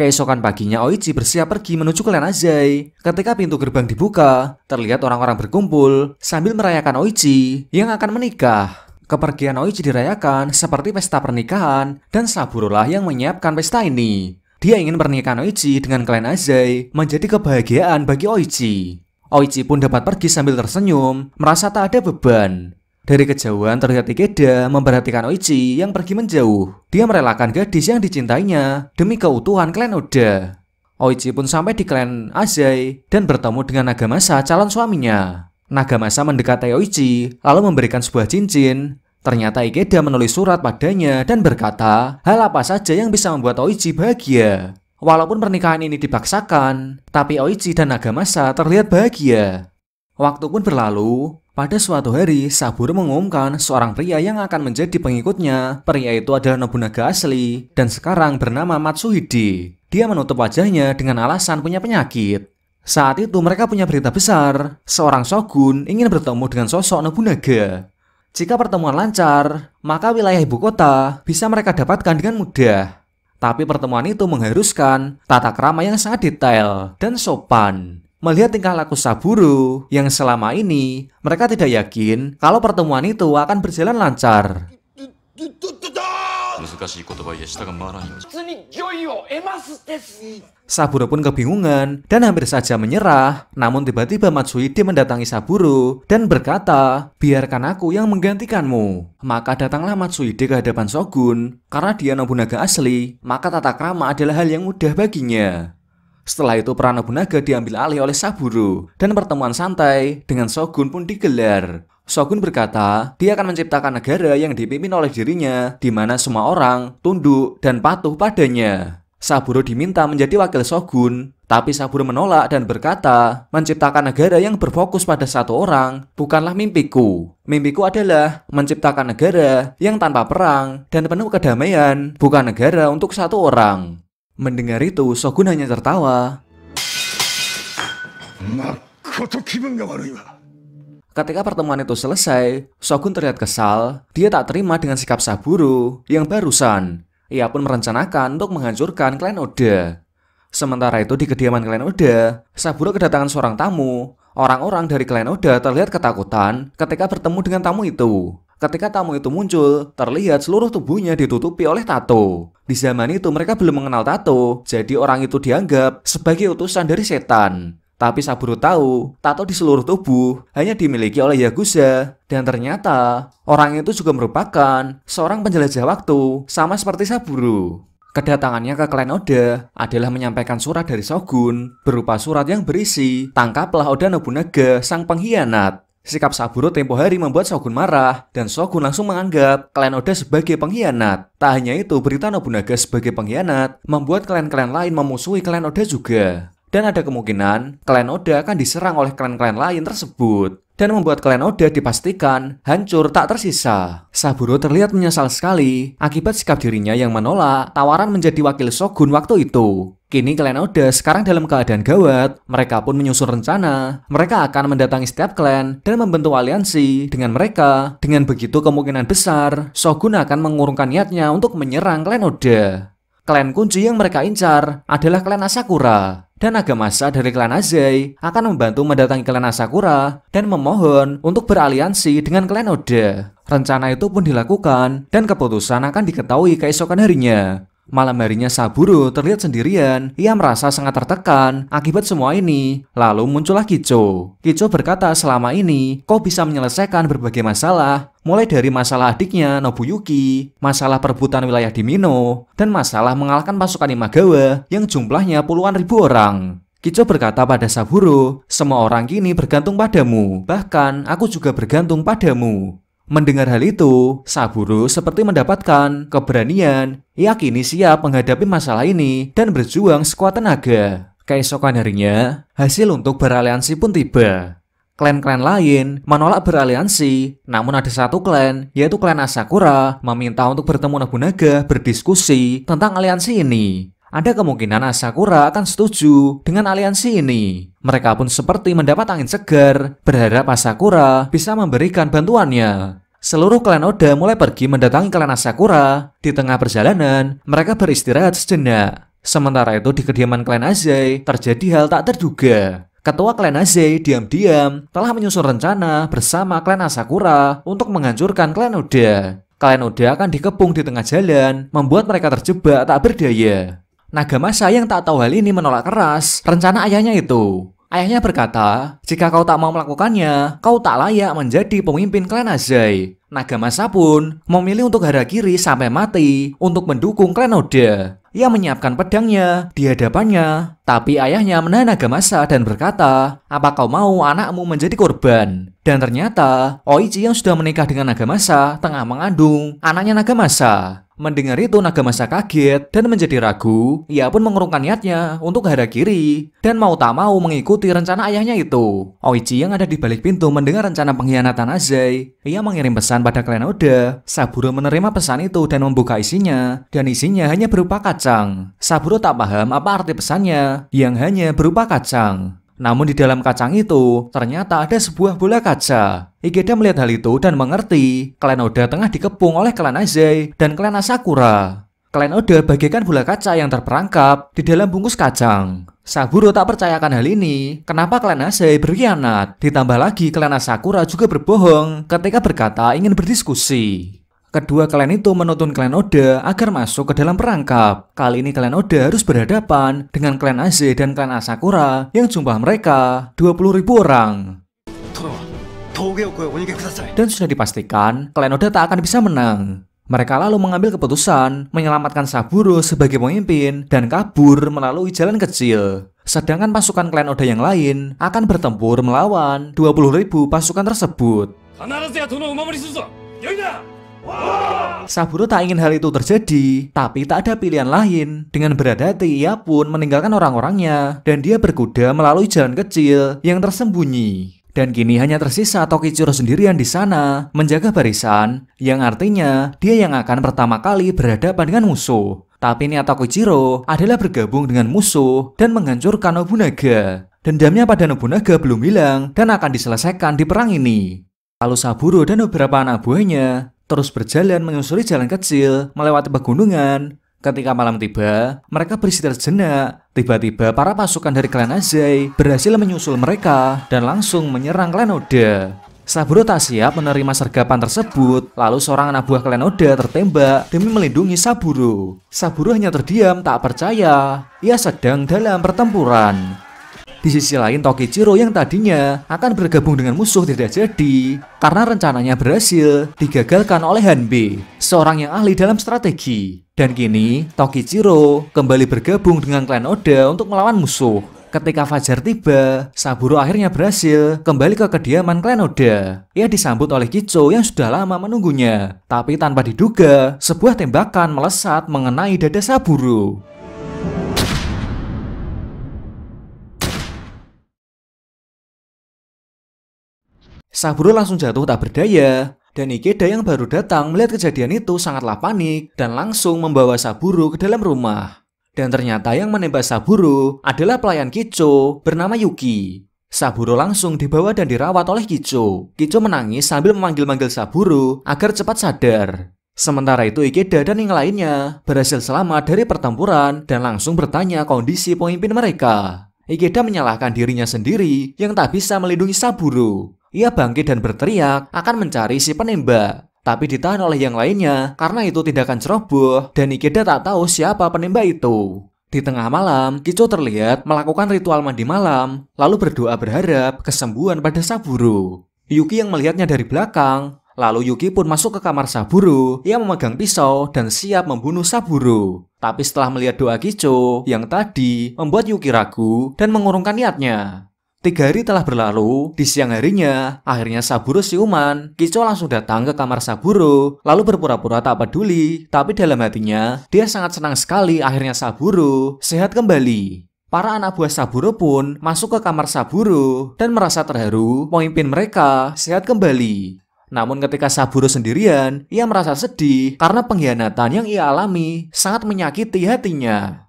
Keesokan paginya Oichi bersiap pergi menuju klan Azai. Ketika pintu gerbang dibuka, terlihat orang-orang berkumpul sambil merayakan Oichi yang akan menikah. Kepergian Oichi dirayakan seperti pesta pernikahan dan Saburolah yang menyiapkan pesta ini. Dia ingin pernikahan Oichi dengan klan Azai menjadi kebahagiaan bagi Oichi. Oichi pun dapat pergi sambil tersenyum, merasa tak ada beban. Dari kejauhan terlihat Ikeda memperhatikan Oichi yang pergi menjauh. Dia merelakan gadis yang dicintainya demi keutuhan klan Oda. Oichi pun sampai di klan Azai dan bertemu dengan Nagamasa calon suaminya. Naga Masa mendekati Oichi, lalu memberikan sebuah cincin. Ternyata Ikeda menulis surat padanya dan berkata, hal apa saja yang bisa membuat Oichi bahagia. Walaupun pernikahan ini dipaksakan, tapi Oichi dan Naga Masa terlihat bahagia. Waktu pun berlalu, pada suatu hari Saburo mengumumkan seorang pria yang akan menjadi pengikutnya. Pria itu adalah Nobunaga asli dan sekarang bernama Matsuhide. Dia menutup wajahnya dengan alasan punya penyakit. Saat itu mereka punya berita besar, seorang shogun ingin bertemu dengan sosok Nobunaga. Jika pertemuan lancar, maka wilayah ibu kota bisa mereka dapatkan dengan mudah. Tapi pertemuan itu mengharuskan tata kerama yang sangat detail dan sopan. Melihat tingkah laku Saburo yang selama ini mereka tidak yakin kalau pertemuan itu akan berjalan lancar. Saburo pun kebingungan dan hampir saja menyerah. Namun tiba-tiba Matsuhide mendatangi Saburo dan berkata, biarkan aku yang menggantikanmu. Maka datanglah Matsuhide ke hadapan Shogun. Karena dia Nobunaga asli, maka tata krama adalah hal yang mudah baginya. Setelah itu peran Nobunaga diambil alih oleh Saburo dan pertemuan santai dengan Shogun pun digelar. Shogun berkata, dia akan menciptakan negara yang dipimpin oleh dirinya, di mana semua orang tunduk dan patuh padanya. Saburo diminta menjadi wakil Shogun, tapi Saburo menolak dan berkata, menciptakan negara yang berfokus pada satu orang bukanlah mimpiku. Mimpiku adalah menciptakan negara yang tanpa perang dan penuh kedamaian, bukan negara untuk satu orang. Mendengar itu, Shogun hanya tertawa. Ketika pertemuan itu selesai, Shogun terlihat kesal. Dia tak terima dengan sikap Saburo yang barusan. Ia pun merencanakan untuk menghancurkan klan Oda. Sementara itu di kediaman klan Oda, Saburo kedatangan seorang tamu. Orang-orang dari klan Oda terlihat ketakutan ketika bertemu dengan tamu itu. Ketika tamu itu muncul, terlihat seluruh tubuhnya ditutupi oleh tato. Di zaman itu mereka belum mengenal tato, jadi orang itu dianggap sebagai utusan dari setan. Tapi Saburo tahu, tato di seluruh tubuh hanya dimiliki oleh Yakuza. Dan ternyata, orang itu juga merupakan seorang penjelajah waktu, sama seperti Saburo. Kedatangannya ke klan Oda adalah menyampaikan surat dari Shogun berupa surat yang berisi tangkaplah Oda Nobunaga sang pengkhianat. Sikap Saburo tempo hari membuat Shogun marah dan Shogun langsung menganggap klan Oda sebagai pengkhianat. Tak hanya itu, berita Nobunaga sebagai pengkhianat membuat klan-klan lain memusuhi klan Oda juga. Dan ada kemungkinan klan Oda akan diserang oleh klan-klan lain tersebut dan membuat klan Oda dipastikan hancur tak tersisa. Saburo terlihat menyesal sekali akibat sikap dirinya yang menolak tawaran menjadi wakil shogun waktu itu. Kini klan Oda sekarang dalam keadaan gawat, mereka pun menyusun rencana. Mereka akan mendatangi setiap klan dan membentuk aliansi dengan mereka. Dengan begitu kemungkinan besar, Shogun akan mengurungkan niatnya untuk menyerang klan Oda. Klan kunci yang mereka incar adalah klan Asakura dan Agamasa dari klan Azai akan membantu mendatangi klan Asakura dan memohon untuk beraliansi dengan klan Oda. Rencana itu pun dilakukan dan keputusan akan diketahui keesokan harinya. Malam harinya Saburo terlihat sendirian. Ia merasa sangat tertekan akibat semua ini. Lalu muncullah Kicho. Kicho berkata selama ini, kau bisa menyelesaikan berbagai masalah. Mulai dari masalah adiknya Nobuyuki, masalah perebutan wilayah di Mino, dan masalah mengalahkan pasukan Imagawa yang jumlahnya puluhan ribu orang. Kicho berkata pada Saburo, semua orang kini bergantung padamu, bahkan aku juga bergantung padamu. Mendengar hal itu, Saburo seperti mendapatkan keberanian, yakini siap menghadapi masalah ini dan berjuang sekuat tenaga. Keesokan harinya, hasil untuk beraliansi pun tiba. Klan-klan lain menolak beraliansi, namun ada satu klan, yaitu klan Asakura, meminta untuk bertemu Nobunaga berdiskusi tentang aliansi ini. Ada kemungkinan Asakura akan setuju dengan aliansi ini. Mereka pun seperti mendapat angin segar, berharap Asakura bisa memberikan bantuannya. Seluruh klan Oda mulai pergi mendatangi klan Asakura. Di tengah perjalanan, mereka beristirahat sejenak. Sementara itu di kediaman klan Azai terjadi hal tak terduga. Ketua klan Azai diam-diam telah menyusun rencana bersama klan Asakura untuk menghancurkan klan Oda. Klan Oda akan dikepung di tengah jalan, membuat mereka terjebak tak berdaya. Naga Masa yang tak tahu hal ini menolak keras rencana ayahnya itu. Ayahnya berkata, jika kau tak mau melakukannya, kau tak layak menjadi pemimpin klan Azai. Masa pun memilih untuk kiri sampai mati untuk mendukung klan Oda. Ia menyiapkan pedangnya di hadapannya, tapi ayahnya menahan Naga Masa dan berkata, apa kau mau anakmu menjadi korban? Dan ternyata, Oichi yang sudah menikah dengan Naga Masa tengah mengandung anaknya Naga Masa. Mendengar itu naga masa kaget dan menjadi ragu, ia pun mengurungkan niatnya untuk kiri dan mau tak mau mengikuti rencana ayahnya itu. Oichi yang ada di balik pintu mendengar rencana pengkhianatan Azai. Ia mengirim pesan pada klan Oda. Saburo menerima pesan itu dan membuka isinya, dan isinya hanya berupa kacang. Saburo tak paham apa arti pesannya yang hanya berupa kacang. Namun di dalam kacang itu ternyata ada sebuah bola kaca. Ikeda melihat hal itu dan mengerti klan Oda tengah dikepung oleh klan Azai dan klan Asakura. Klan Oda bagaikan bola kaca yang terperangkap di dalam bungkus kacang. Saburo tak percayakan hal ini. Kenapa klan Asai berkhianat? Ditambah lagi klan Asakura juga berbohong ketika berkata ingin berdiskusi. Kedua klan itu menuntun klan Oda agar masuk ke dalam perangkap. Kali ini klan Oda harus berhadapan dengan klan Aze dan klan Asakura yang jumlah mereka 20.000 orang. Dan sudah dipastikan, klan Oda tak akan bisa menang. Mereka lalu mengambil keputusan menyelamatkan Saburo sebagai pemimpin dan kabur melalui jalan kecil. Sedangkan pasukan klan Oda yang lain akan bertempur melawan 20.000 pasukan tersebut. Saburo tak ingin hal itu terjadi, tapi tak ada pilihan lain. Dengan berat hati, ia pun meninggalkan orang-orangnya, dan dia berkuda melalui jalan kecil yang tersembunyi. Dan kini hanya tersisa Tokichiro sendirian di sana, menjaga barisan, yang artinya dia yang akan pertama kali berhadapan dengan musuh. Tapi niat Tokichiro adalah bergabung dengan musuh dan menghancurkan Nobunaga. Dendamnya pada Nobunaga belum hilang dan akan diselesaikan di perang ini. Lalu Saburo dan beberapa anak buahnya terus berjalan menyusuri jalan kecil, melewati pegunungan. Ketika malam tiba, mereka beristirahat sejenak. Tiba-tiba para pasukan dari klan Azai berhasil menyusul mereka dan langsung menyerang klan Oda. Saburo tak siap menerima sergapan tersebut, lalu seorang anak buah klan Oda tertembak demi melindungi Saburo. Saburo hanya terdiam tak percaya, ia sedang dalam pertempuran. Di sisi lain Tokichiro yang tadinya akan bergabung dengan musuh tidak jadi karena rencananya berhasil digagalkan oleh Hanbei, seorang yang ahli dalam strategi. Dan kini Tokichiro kembali bergabung dengan klan Oda untuk melawan musuh. Ketika fajar tiba, Saburo akhirnya berhasil kembali ke kediaman klan Oda. Ia disambut oleh Kicho yang sudah lama menunggunya. Tapi tanpa diduga, sebuah tembakan melesat mengenai dada Saburo. Saburo langsung jatuh tak berdaya, dan Ikeda yang baru datang melihat kejadian itu sangatlah panik dan langsung membawa Saburo ke dalam rumah. Dan ternyata yang menembak Saburo adalah pelayan Kicho bernama Yuki. Saburo langsung dibawa dan dirawat oleh Kicho. Kicho menangis sambil memanggil-manggil Saburo agar cepat sadar. Sementara itu Ikeda dan yang lainnya berhasil selamat dari pertempuran dan langsung bertanya kondisi pemimpin mereka. Ikeda menyalahkan dirinya sendiri yang tak bisa melindungi Saburo ia bangkit dan berteriak akan mencari si penembak. Tapi ditahan oleh yang lainnya karena itu tindakan ceroboh dan Ikeda tak tahu siapa penembak itu. Di tengah malam, Kicho terlihat melakukan ritual mandi malam, lalu berdoa berharap kesembuhan pada Saburo. Yuki yang melihatnya dari belakang, lalu Yuki pun masuk ke kamar Saburo. Ia memegang pisau dan siap membunuh Saburo. Tapi setelah melihat doa Kicho yang tadi, membuat Yuki ragu dan mengurungkan niatnya. Tiga hari telah berlalu, di siang harinya, akhirnya Saburo siuman. Kicho langsung datang ke kamar Saburo, lalu berpura-pura tak peduli, tapi dalam hatinya, dia sangat senang sekali akhirnya Saburo sehat kembali. Para anak buah Saburo pun masuk ke kamar Saburo dan merasa terharu pemimpin mereka sehat kembali. Namun ketika Saburo sendirian, ia merasa sedih karena pengkhianatan yang ia alami sangat menyakiti hatinya.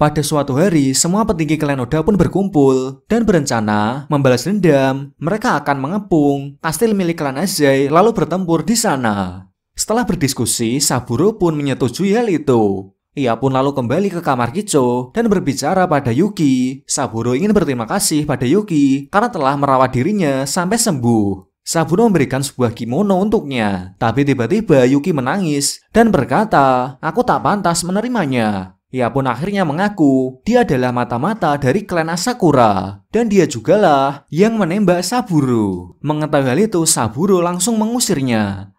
Pada suatu hari, semua petinggi klan Oda pun berkumpul dan berencana membalas dendam. Mereka akan mengepung kastil milik klan Azai lalu bertempur di sana. Setelah berdiskusi, Saburo pun menyetujui hal itu. Ia pun lalu kembali ke kamar Kicho dan berbicara pada Yuki. Saburo ingin berterima kasih pada Yuki karena telah merawat dirinya sampai sembuh. Saburo memberikan sebuah kimono untuknya, tapi tiba-tiba Yuki menangis dan berkata, "Aku tak pantas menerimanya." Ia pun akhirnya mengaku dia adalah mata-mata dari klan Asakura dan dia jugalah yang menembak Saburo. Mengetahui hal itu, Saburo langsung mengusirnya. Ya?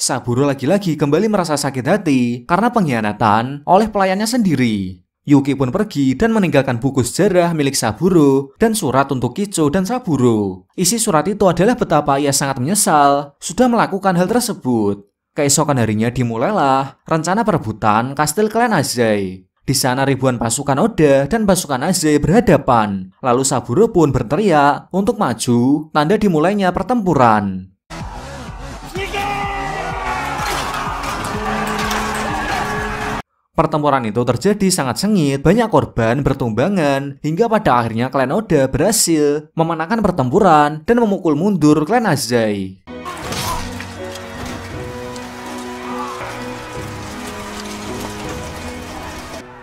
Saburo lagi-lagi kembali merasa sakit hati karena pengkhianatan oleh pelayannya sendiri. Yuki pun pergi dan meninggalkan buku sejarah milik Saburo dan surat untuk Kicho dan Saburo. Isi surat itu adalah betapa ia sangat menyesal sudah melakukan hal tersebut. Keesokan harinya dimulailah rencana perebutan kastil klan Azai. Di sana ribuan pasukan Oda dan pasukan Azai berhadapan, lalu Saburo pun berteriak untuk maju tanda dimulainya pertempuran. Pertempuran itu terjadi sangat sengit, banyak korban bertumbangan, hingga pada akhirnya klan Oda berhasil memenangkan pertempuran dan memukul mundur klan Azai.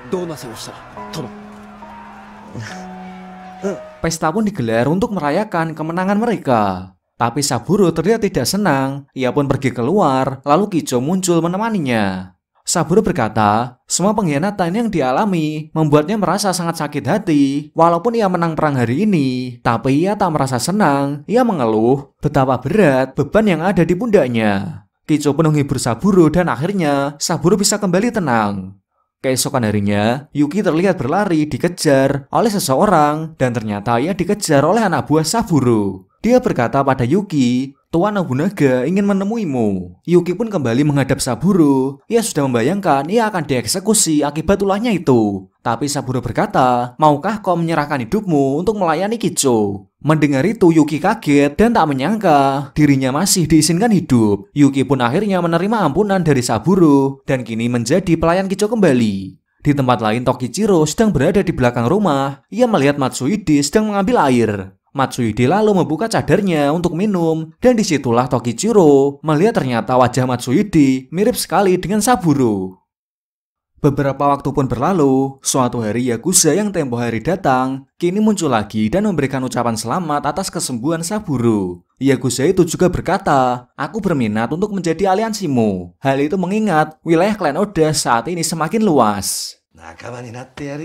*laughs* Pesta pun digelar untuk merayakan kemenangan mereka. Tapi Saburo terlihat tidak senang. Ia pun pergi keluar, lalu Kicho muncul menemaninya. Saburo berkata, semua pengkhianatan yang dialami membuatnya merasa sangat sakit hati. Walaupun ia menang perang hari ini, tapi ia tak merasa senang. Ia mengeluh betapa berat beban yang ada di pundaknya. Kicho pun menghibur Saburo dan akhirnya Saburo bisa kembali tenang. Keesokan harinya, Yuki terlihat berlari dikejar oleh seseorang dan ternyata ia dikejar oleh anak buah Saburo. Dia berkata pada Yuki Tuan Nobunaga ingin menemuimu. Yuki pun kembali menghadap Saburo. Ia sudah membayangkan ia akan dieksekusi akibat ulahnya itu. Tapi Saburo berkata, maukah kau menyerahkan hidupmu untuk melayani Kicho? Mendengar itu Yuki kaget dan tak menyangka dirinya masih diizinkan hidup. Yuki pun akhirnya menerima ampunan dari Saburo dan kini menjadi pelayan Kicho kembali. Di tempat lain Tokichiro sedang berada di belakang rumah. Ia melihat Matsuhide sedang mengambil air. Matsuyuki lalu membuka cadarnya untuk minum, dan disitulah Tokichiro melihat ternyata wajah Matsuyuki mirip sekali dengan Saburo. Beberapa waktu pun berlalu, suatu hari Yakuza yang tempo hari datang, kini muncul lagi dan memberikan ucapan selamat atas kesembuhan Saburo. Yakuza itu juga berkata, aku berminat untuk menjadi aliansimu. Hal itu mengingat wilayah klan Oda saat ini semakin luas. Nakama ni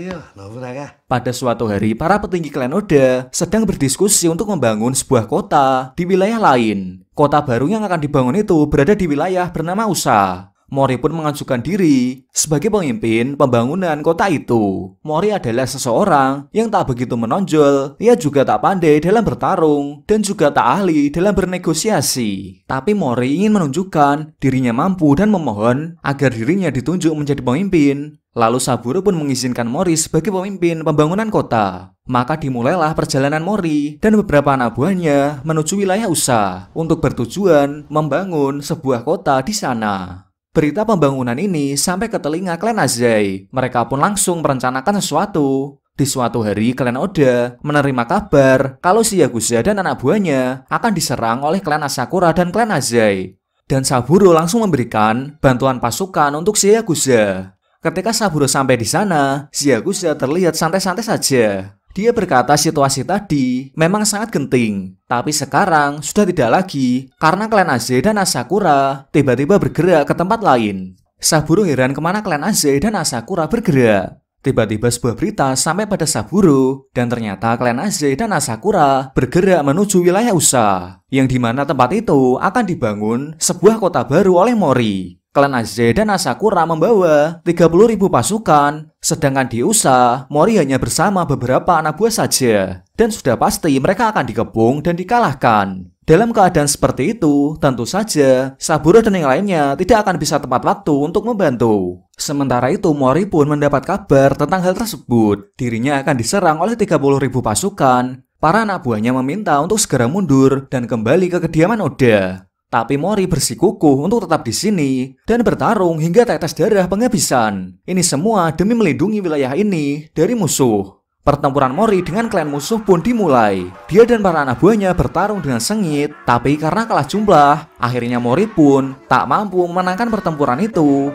yo, Nobunaga. Pada suatu hari, para petinggi klan Oda sedang berdiskusi untuk membangun sebuah kota di wilayah lain. Kota baru yang akan dibangun itu berada di wilayah bernama Usa. Mori pun mengajukan diri sebagai pemimpin pembangunan kota itu. Mori adalah seseorang yang tak begitu menonjol, ia juga tak pandai dalam bertarung, dan juga tak ahli dalam bernegosiasi. Tapi Mori ingin menunjukkan dirinya mampu dan memohon agar dirinya ditunjuk menjadi pemimpin. Lalu Saburo pun mengizinkan Mori sebagai pemimpin pembangunan kota. Maka dimulailah perjalanan Mori dan beberapa anak buahnya menuju wilayah Usa untuk bertujuan membangun sebuah kota di sana. Berita pembangunan ini sampai ke telinga klan Azai. Mereka pun langsung merencanakan sesuatu. Di suatu hari, klan Oda menerima kabar kalau si Yakuza dan anak buahnya akan diserang oleh klan Asakura dan klan Azai. Dan Saburo langsung memberikan bantuan pasukan untuk si Yakuza. Ketika Saburo sampai di sana, si Yakuza terlihat santai-santai saja. Dia berkata situasi tadi memang sangat genting, tapi sekarang sudah tidak lagi karena klan Aze dan Asakura tiba-tiba bergerak ke tempat lain. Saburo heran kemana klan Aze dan Asakura bergerak. Tiba-tiba sebuah berita sampai pada Saburo dan ternyata klan Aze dan Asakura bergerak menuju wilayah Usa yang dimana tempat itu akan dibangun sebuah kota baru oleh Mori. Klan Azze dan Asakura membawa 30.000 pasukan, sedangkan di Usa, Mori hanya bersama beberapa anak buah saja, dan sudah pasti mereka akan dikepung dan dikalahkan. Dalam keadaan seperti itu, tentu saja Saburo dan yang lainnya tidak akan bisa tepat waktu untuk membantu. Sementara itu, Mori pun mendapat kabar tentang hal tersebut. Dirinya akan diserang oleh 30.000 pasukan. Para anak buahnya meminta untuk segera mundur dan kembali ke kediaman Oda. Tapi Mori bersikukuh untuk tetap di sini dan bertarung hingga tetes darah penghabisan. Ini semua demi melindungi wilayah ini dari musuh. Pertempuran Mori dengan klan musuh pun dimulai. Dia dan para anak buahnya bertarung dengan sengit, tapi karena kalah jumlah, akhirnya Mori pun tak mampu memenangkan pertempuran itu.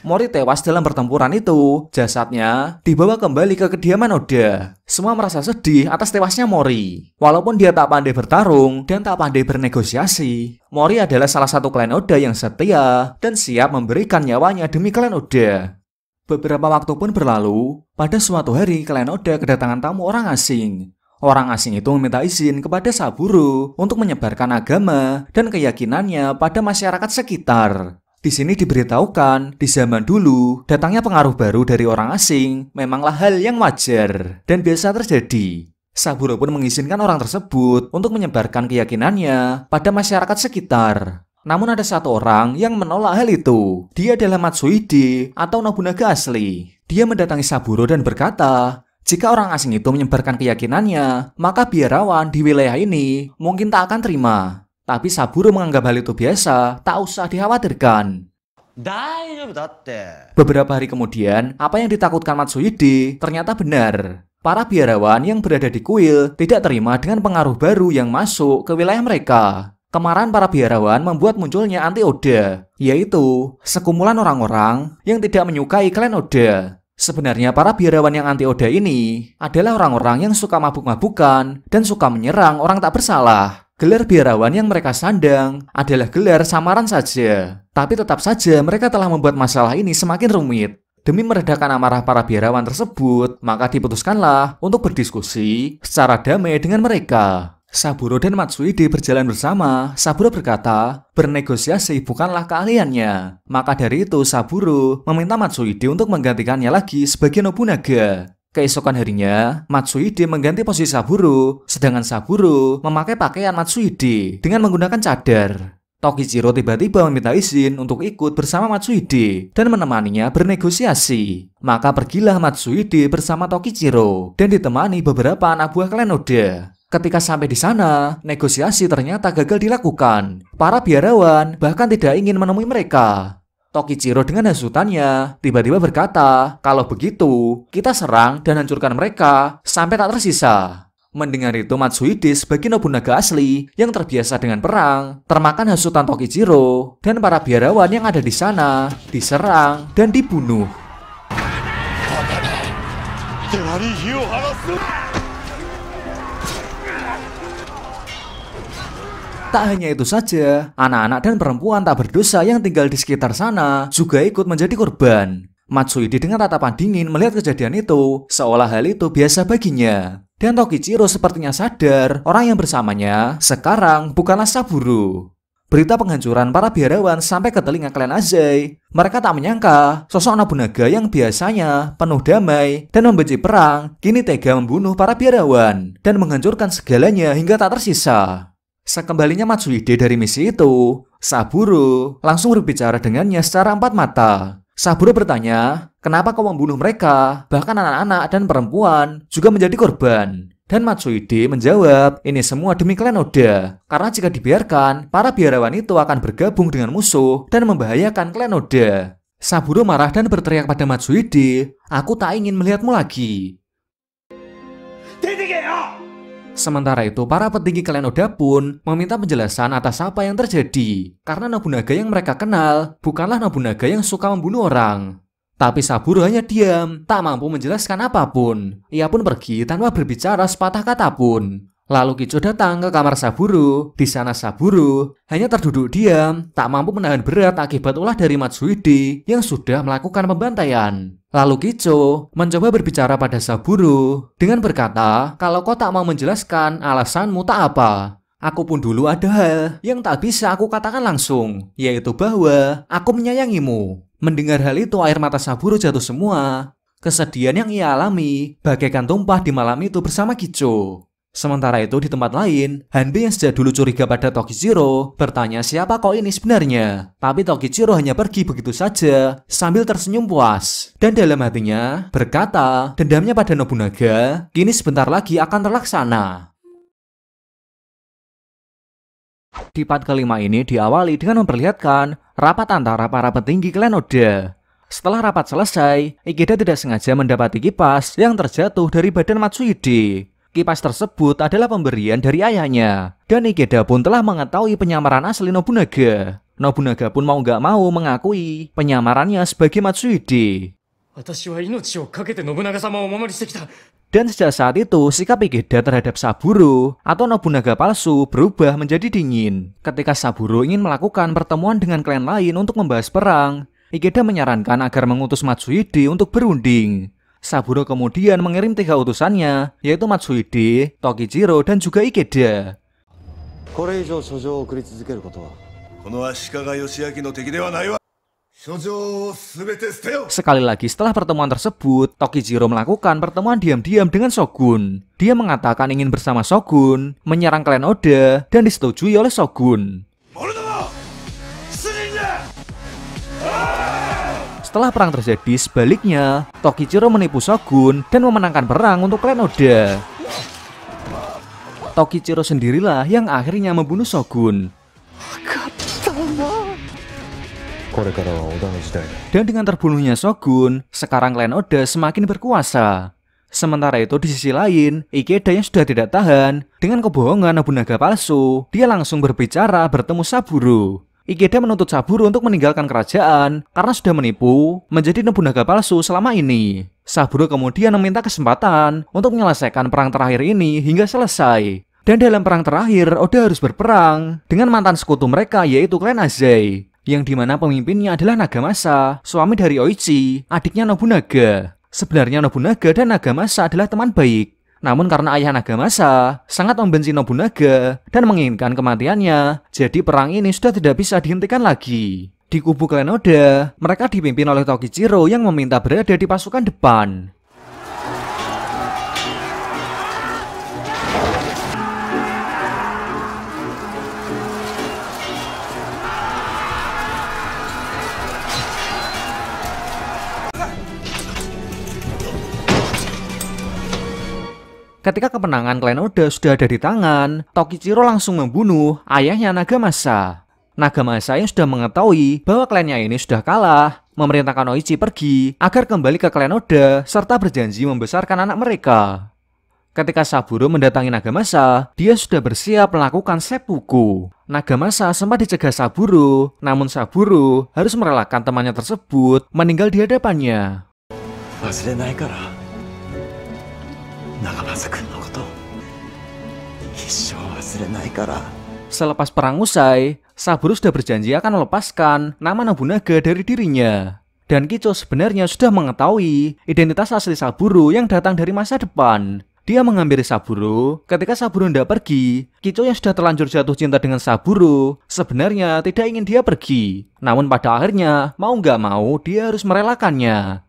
Mori tewas dalam pertempuran itu. Jasadnya dibawa kembali ke kediaman Oda. Semua merasa sedih atas tewasnya Mori. Walaupun dia tak pandai bertarung dan tak pandai bernegosiasi, Mori adalah salah satu klan Oda yang setia dan siap memberikan nyawanya demi klan Oda. Beberapa waktu pun berlalu, pada suatu hari klan Oda kedatangan tamu orang asing. Orang asing itu meminta izin kepada Saburo untuk menyebarkan agama dan keyakinannya pada masyarakat sekitar. Di sini diberitahukan, di zaman dulu, datangnya pengaruh baru dari orang asing memanglah hal yang wajar dan biasa terjadi. Saburo pun mengizinkan orang tersebut untuk menyebarkan keyakinannya pada masyarakat sekitar. Namun ada satu orang yang menolak hal itu. Dia adalah Matsuhide atau Nobunaga asli. Dia mendatangi Saburo dan berkata, jika orang asing itu menyebarkan keyakinannya, maka biarawan di wilayah ini mungkin tak akan terima. Tapi Saburo menganggap hal itu biasa, tak usah dikhawatirkan. Beberapa hari kemudian, apa yang ditakutkan Matsuhide ternyata benar. Para biarawan yang berada di kuil tidak terima dengan pengaruh baru yang masuk ke wilayah mereka. Kemarahan para biarawan membuat munculnya anti Oda, yaitu sekumpulan orang-orang yang tidak menyukai klan Oda. Sebenarnya para biarawan yang anti Oda ini adalah orang-orang yang suka mabuk-mabukan dan suka menyerang orang tak bersalah. Gelar biarawan yang mereka sandang adalah gelar samaran saja, tapi tetap saja mereka telah membuat masalah ini semakin rumit. Demi meredakan amarah para biarawan tersebut, maka diputuskanlah untuk berdiskusi secara damai dengan mereka. Saburo dan Matsuide berjalan bersama. Saburo berkata, bernegosiasi bukanlah keahliannya. Maka dari itu Saburo meminta Matsuide untuk menggantikannya lagi sebagai Nobunaga. Keesokan harinya, Matsuhide mengganti posisi Saburo, sedangkan Saburo memakai pakaian Matsuhide dengan menggunakan cadar. Tokijiro tiba-tiba meminta izin untuk ikut bersama Matsuhide dan menemaninya bernegosiasi. Maka pergilah Matsuhide bersama Tokijiro dan ditemani beberapa anak buah klan Oda. Ketika sampai di sana, negosiasi ternyata gagal dilakukan. Para biarawan bahkan tidak ingin menemui mereka. Tokichiro dengan hasutannya tiba-tiba berkata, kalau begitu kita serang dan hancurkan mereka sampai tak tersisa. Mendengar itu Matsuhide sebagai Nobunaga asli yang terbiasa dengan perang, termakan hasutan Tokichiro dan para biarawan yang ada di sana diserang dan dibunuh. Tak hanya itu saja, anak-anak dan perempuan tak berdosa yang tinggal di sekitar sana juga ikut menjadi korban. Matsuidi dengan tatapan dingin melihat kejadian itu, seolah hal itu biasa baginya. Dan Tokichiro sepertinya sadar orang yang bersamanya sekarang bukanlah Saburo. Berita penghancuran para biarawan sampai ke telinga klan Azai. Mereka tak menyangka sosok Nobunaga yang biasanya penuh damai dan membenci perang, kini tega membunuh para biarawan dan menghancurkan segalanya hingga tak tersisa. Sekembalinya Matsuhide dari misi itu, Saburo langsung berbicara dengannya secara empat mata. Saburo bertanya, kenapa kau membunuh mereka? Bahkan anak-anak dan perempuan juga menjadi korban. Dan Matsuhide menjawab, ini semua demi klan Oda. Karena jika dibiarkan, para biarawan itu akan bergabung dengan musuh dan membahayakan klan Oda. Saburo marah dan berteriak pada Matsuhide, aku tak ingin melihatmu lagi. Tidak! Sementara itu, para petinggi klan Oda pun meminta penjelasan atas apa yang terjadi, karena Nobunaga yang mereka kenal bukanlah Nobunaga yang suka membunuh orang. Tapi Saburo hanya diam, tak mampu menjelaskan apapun. Ia pun pergi tanpa berbicara sepatah kata pun. Lalu Kicho datang ke kamar Saburo. Di sana Saburo hanya terduduk diam, tak mampu menahan berat akibat ulah dari Matsuhide yang sudah melakukan pembantaian. Lalu Kicho mencoba berbicara pada Saburo dengan berkata, kalau kau tak mau menjelaskan alasanmu tak apa. Aku pun dulu ada hal yang tak bisa aku katakan langsung, yaitu bahwa aku menyayangimu. Mendengar hal itu air mata Saburo jatuh semua. Kesedihan yang ia alami bagaikan tumpah di malam itu bersama Kicho. Sementara itu di tempat lain, Hanbi yang sejak dulu curiga pada Tokichiro bertanya siapa kau ini sebenarnya. Tapi Tokichiro hanya pergi begitu saja sambil tersenyum puas. Dan dalam hatinya berkata dendamnya pada Nobunaga kini sebentar lagi akan terlaksana. Di part kelima ini diawali dengan memperlihatkan rapat antara para petinggi klan Oda. Setelah rapat selesai, Ikeda tidak sengaja mendapati kipas yang terjatuh dari badan Matsuhide. Kipas tersebut adalah pemberian dari ayahnya, dan Ikeda pun telah mengetahui penyamaran asli Nobunaga. Nobunaga pun mau gak mau mengakui penyamarannya sebagai Matsuhide. Dan sejak saat itu, sikap Ikeda terhadap Saburo atau Nobunaga palsu berubah menjadi dingin. Ketika Saburo ingin melakukan pertemuan dengan klan lain untuk membahas perang, Ikeda menyarankan agar mengutus Matsuhide untuk berunding. Saburo kemudian mengirim tiga utusannya, yaitu Matsuide, Tokijiro, dan juga Ikeda. Sekali lagi setelah pertemuan tersebut, Tokijiro melakukan pertemuan diam-diam dengan Shogun. Dia mengatakan ingin bersama Shogun, menyerang klan Oda, dan disetujui oleh Shogun. Setelah perang terjadi, sebaliknya, Tokichiro menipu Shogun dan memenangkan perang untuk klan Oda. Tokichiro sendirilah yang akhirnya membunuh Shogun. Dan dengan terbunuhnya Shogun, sekarang klan Oda semakin berkuasa. Sementara itu di sisi lain, Ikeda yang sudah tidak tahan dengan kebohongan Nobunaga palsu, dia langsung berbicara bertemu Saburo. Ikeda menuntut Saburo untuk meninggalkan kerajaan karena sudah menipu menjadi Nobunaga palsu selama ini. Saburo kemudian meminta kesempatan untuk menyelesaikan perang terakhir ini hingga selesai. Dan dalam perang terakhir, Oda harus berperang dengan mantan sekutu mereka yaitu klan Azai, yang dimana pemimpinnya adalah Nagamasa, suami dari Oichi, adiknya Nobunaga. Sebenarnya Nobunaga dan Nagamasa adalah teman baik, namun karena ayah Naga Masa sangat membenci Nobunaga dan menginginkan kematiannya, jadi perang ini sudah tidak bisa dihentikan lagi. Di kubu klan Oda, mereka dipimpin oleh Tokichiro yang meminta berada di pasukan depan. Ketika kemenangan klan Oda sudah ada di tangan, Tokichiro langsung membunuh ayahnya Nagamasa. Nagamasa yang sudah mengetahui bahwa klannya ini sudah kalah, memerintahkan Oichi pergi agar kembali ke klan Oda serta berjanji membesarkan anak mereka. Ketika Saburo mendatangi Nagamasa, dia sudah bersiap melakukan seppuku. Nagamasa sempat dicegah Saburo, namun Saburo harus merelakan temannya tersebut meninggal di hadapannya. Masih Selepas perang usai, Saburo sudah berjanji akan melepaskan nama Nobunaga dari dirinya. Dan Kicho sebenarnya sudah mengetahui identitas asli Saburo yang datang dari masa depan. Dia mengambil Saburo ketika Saburo tidak pergi. Kicho yang sudah terlanjur jatuh cinta dengan Saburo sebenarnya tidak ingin dia pergi. Namun pada akhirnya, mau nggak mau, dia harus merelakannya.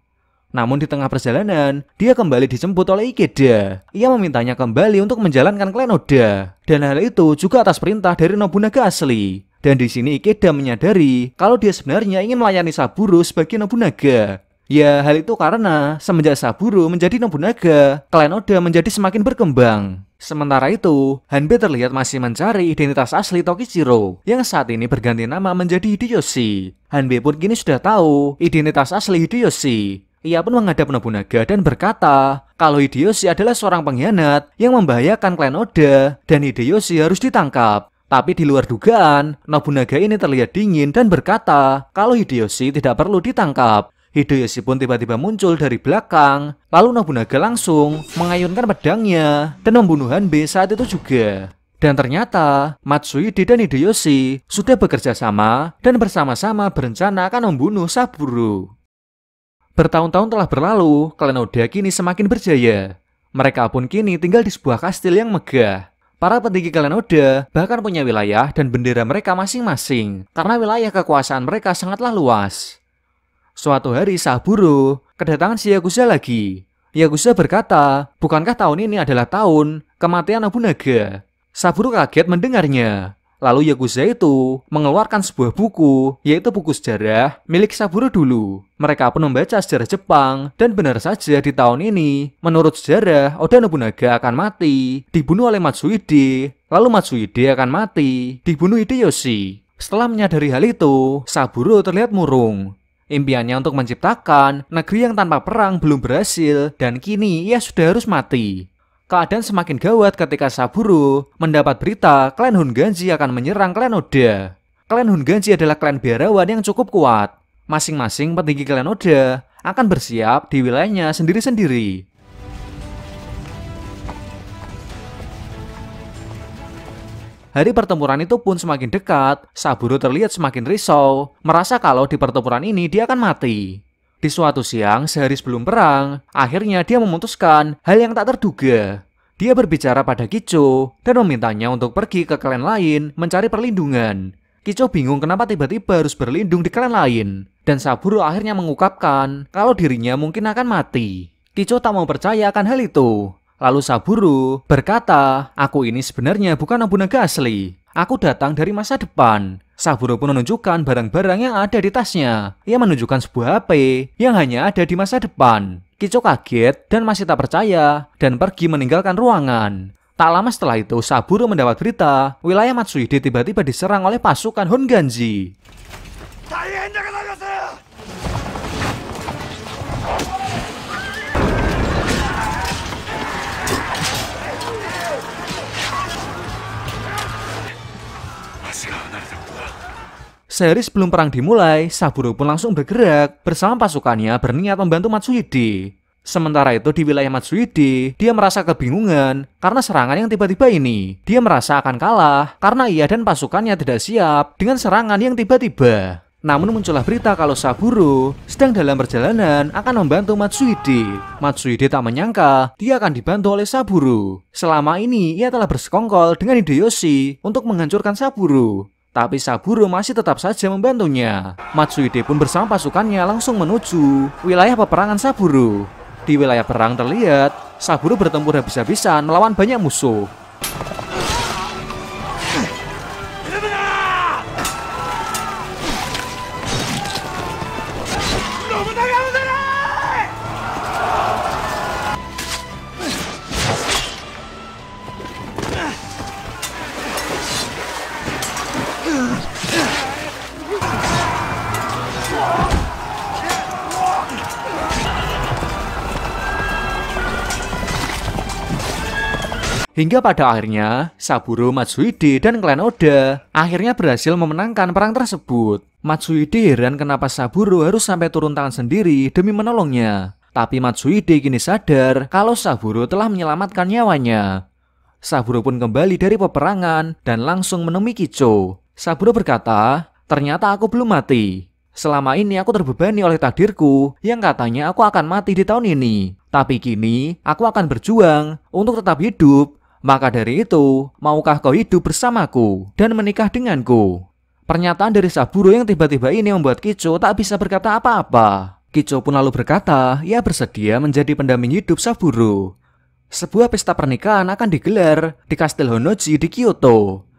Namun di tengah perjalanan, dia kembali dijemput oleh Ikeda. Ia memintanya kembali untuk menjalankan Klenoda. Dan hal itu juga atas perintah dari Nobunaga asli. Dan di sini Ikeda menyadari kalau dia sebenarnya ingin melayani Saburo sebagai Nobunaga. Ya, hal itu karena semenjak Saburo menjadi Nobunaga, Klenoda menjadi semakin berkembang. Sementara itu, Hanbei terlihat masih mencari identitas asli Tokichiro yang saat ini berganti nama menjadi Hideyoshi. Hanbei pun kini sudah tahu identitas asli Hideyoshi ia pun menghadap Nobunaga dan berkata, kalau Hideyoshi adalah seorang pengkhianat yang membahayakan klan Oda dan Hideyoshi harus ditangkap. Tapi di luar dugaan, Nobunaga ini terlihat dingin dan berkata kalau Hideyoshi tidak perlu ditangkap. Hideyoshi pun tiba-tiba muncul dari belakang, lalu Nobunaga langsung mengayunkan pedangnya dan membunuh Hanbei saat itu juga. Dan ternyata Matsuhide dan Hideyoshi sudah bekerja sama dan bersama-sama berencana akan membunuh Saburo. Bertahun-tahun telah berlalu, klan Oda kini semakin berjaya. Mereka pun kini tinggal di sebuah kastil yang megah. Para petinggi klan Oda bahkan punya wilayah dan bendera mereka masing-masing, karena wilayah kekuasaan mereka sangatlah luas. Suatu hari Saburo kedatangan si Yakuza lagi. Yakuza berkata, bukankah tahun ini adalah tahun kematian Nobunaga? Saburo kaget mendengarnya. Lalu Yakuza itu mengeluarkan sebuah buku, yaitu buku sejarah milik Saburo dulu. Mereka pun membaca sejarah Jepang, dan benar saja di tahun ini, menurut sejarah, Oda Nobunaga akan mati, dibunuh oleh Matsuhide, lalu Matsuhide akan mati, dibunuh Hideyoshi. Setelah menyadari hal itu, Saburo terlihat murung. Impiannya untuk menciptakan negeri yang tanpa perang belum berhasil, dan kini ia sudah harus mati. Keadaan semakin gawat ketika Saburo mendapat berita klan Hunganji akan menyerang klan Oda. Klan Hunganji adalah klan biarawan yang cukup kuat. Masing-masing petinggi klan Oda akan bersiap di wilayahnya sendiri-sendiri. Hari pertempuran itu pun semakin dekat, Saburo terlihat semakin risau, merasa kalau di pertempuran ini dia akan mati. Di suatu siang, sehari sebelum perang, akhirnya dia memutuskan hal yang tak terduga. Dia berbicara pada Kicho dan memintanya untuk pergi ke klan lain mencari perlindungan. Kicho bingung kenapa tiba-tiba harus berlindung di klan lain. Dan Saburo akhirnya mengungkapkan kalau dirinya mungkin akan mati. Kicho tak mau percaya akan hal itu. Lalu Saburo berkata, aku ini sebenarnya bukan Nobunaga asli. Aku datang dari masa depan. Saburo pun menunjukkan barang-barang yang ada di tasnya. Ia menunjukkan sebuah HP yang hanya ada di masa depan. Kicho kaget dan masih tak percaya dan pergi meninggalkan ruangan. Tak lama setelah itu, Saburo mendapat berita wilayah Matsuhide tiba-tiba diserang oleh pasukan Honganji. Sehari sebelum perang dimulai, Saburo pun langsung bergerak bersama pasukannya berniat membantu Matsuhide. Sementara itu di wilayah Matsuhide, dia merasa kebingungan karena serangan yang tiba-tiba ini. Dia merasa akan kalah karena ia dan pasukannya tidak siap dengan serangan yang tiba-tiba. Namun muncullah berita kalau Saburo sedang dalam perjalanan akan membantu Matsuhide. Matsuhide tak menyangka dia akan dibantu oleh Saburo. Selama ini ia telah bersekongkol dengan Hideyoshi untuk menghancurkan Saburo. Tapi Saburo masih tetap saja membantunya. Matsuide pun bersama pasukannya langsung menuju wilayah peperangan Saburo. Di wilayah perang terlihat, Saburo bertempur habis-habisan melawan banyak musuh. Hingga pada akhirnya, Saburo Matsuhide dan klan Oda akhirnya berhasil memenangkan perang tersebut. Matsuhide heran kenapa Saburo harus sampai turun tangan sendiri demi menolongnya. Tapi Matsuhide kini sadar kalau Saburo telah menyelamatkan nyawanya. Saburo pun kembali dari peperangan dan langsung menemui Kicho. Saburo berkata, ternyata aku belum mati. Selama ini aku terbebani oleh takdirku yang katanya aku akan mati di tahun ini. Tapi kini aku akan berjuang untuk tetap hidup maka dari itu, maukah kau hidup bersamaku dan menikah denganku? Pernyataan dari Saburo yang tiba-tiba ini membuat Kicho tak bisa berkata apa-apa. Kicho pun lalu berkata, ia ya, bersedia menjadi pendamping hidup Saburo. Sebuah pesta pernikahan akan digelar di Kastil Honoji di Kyoto.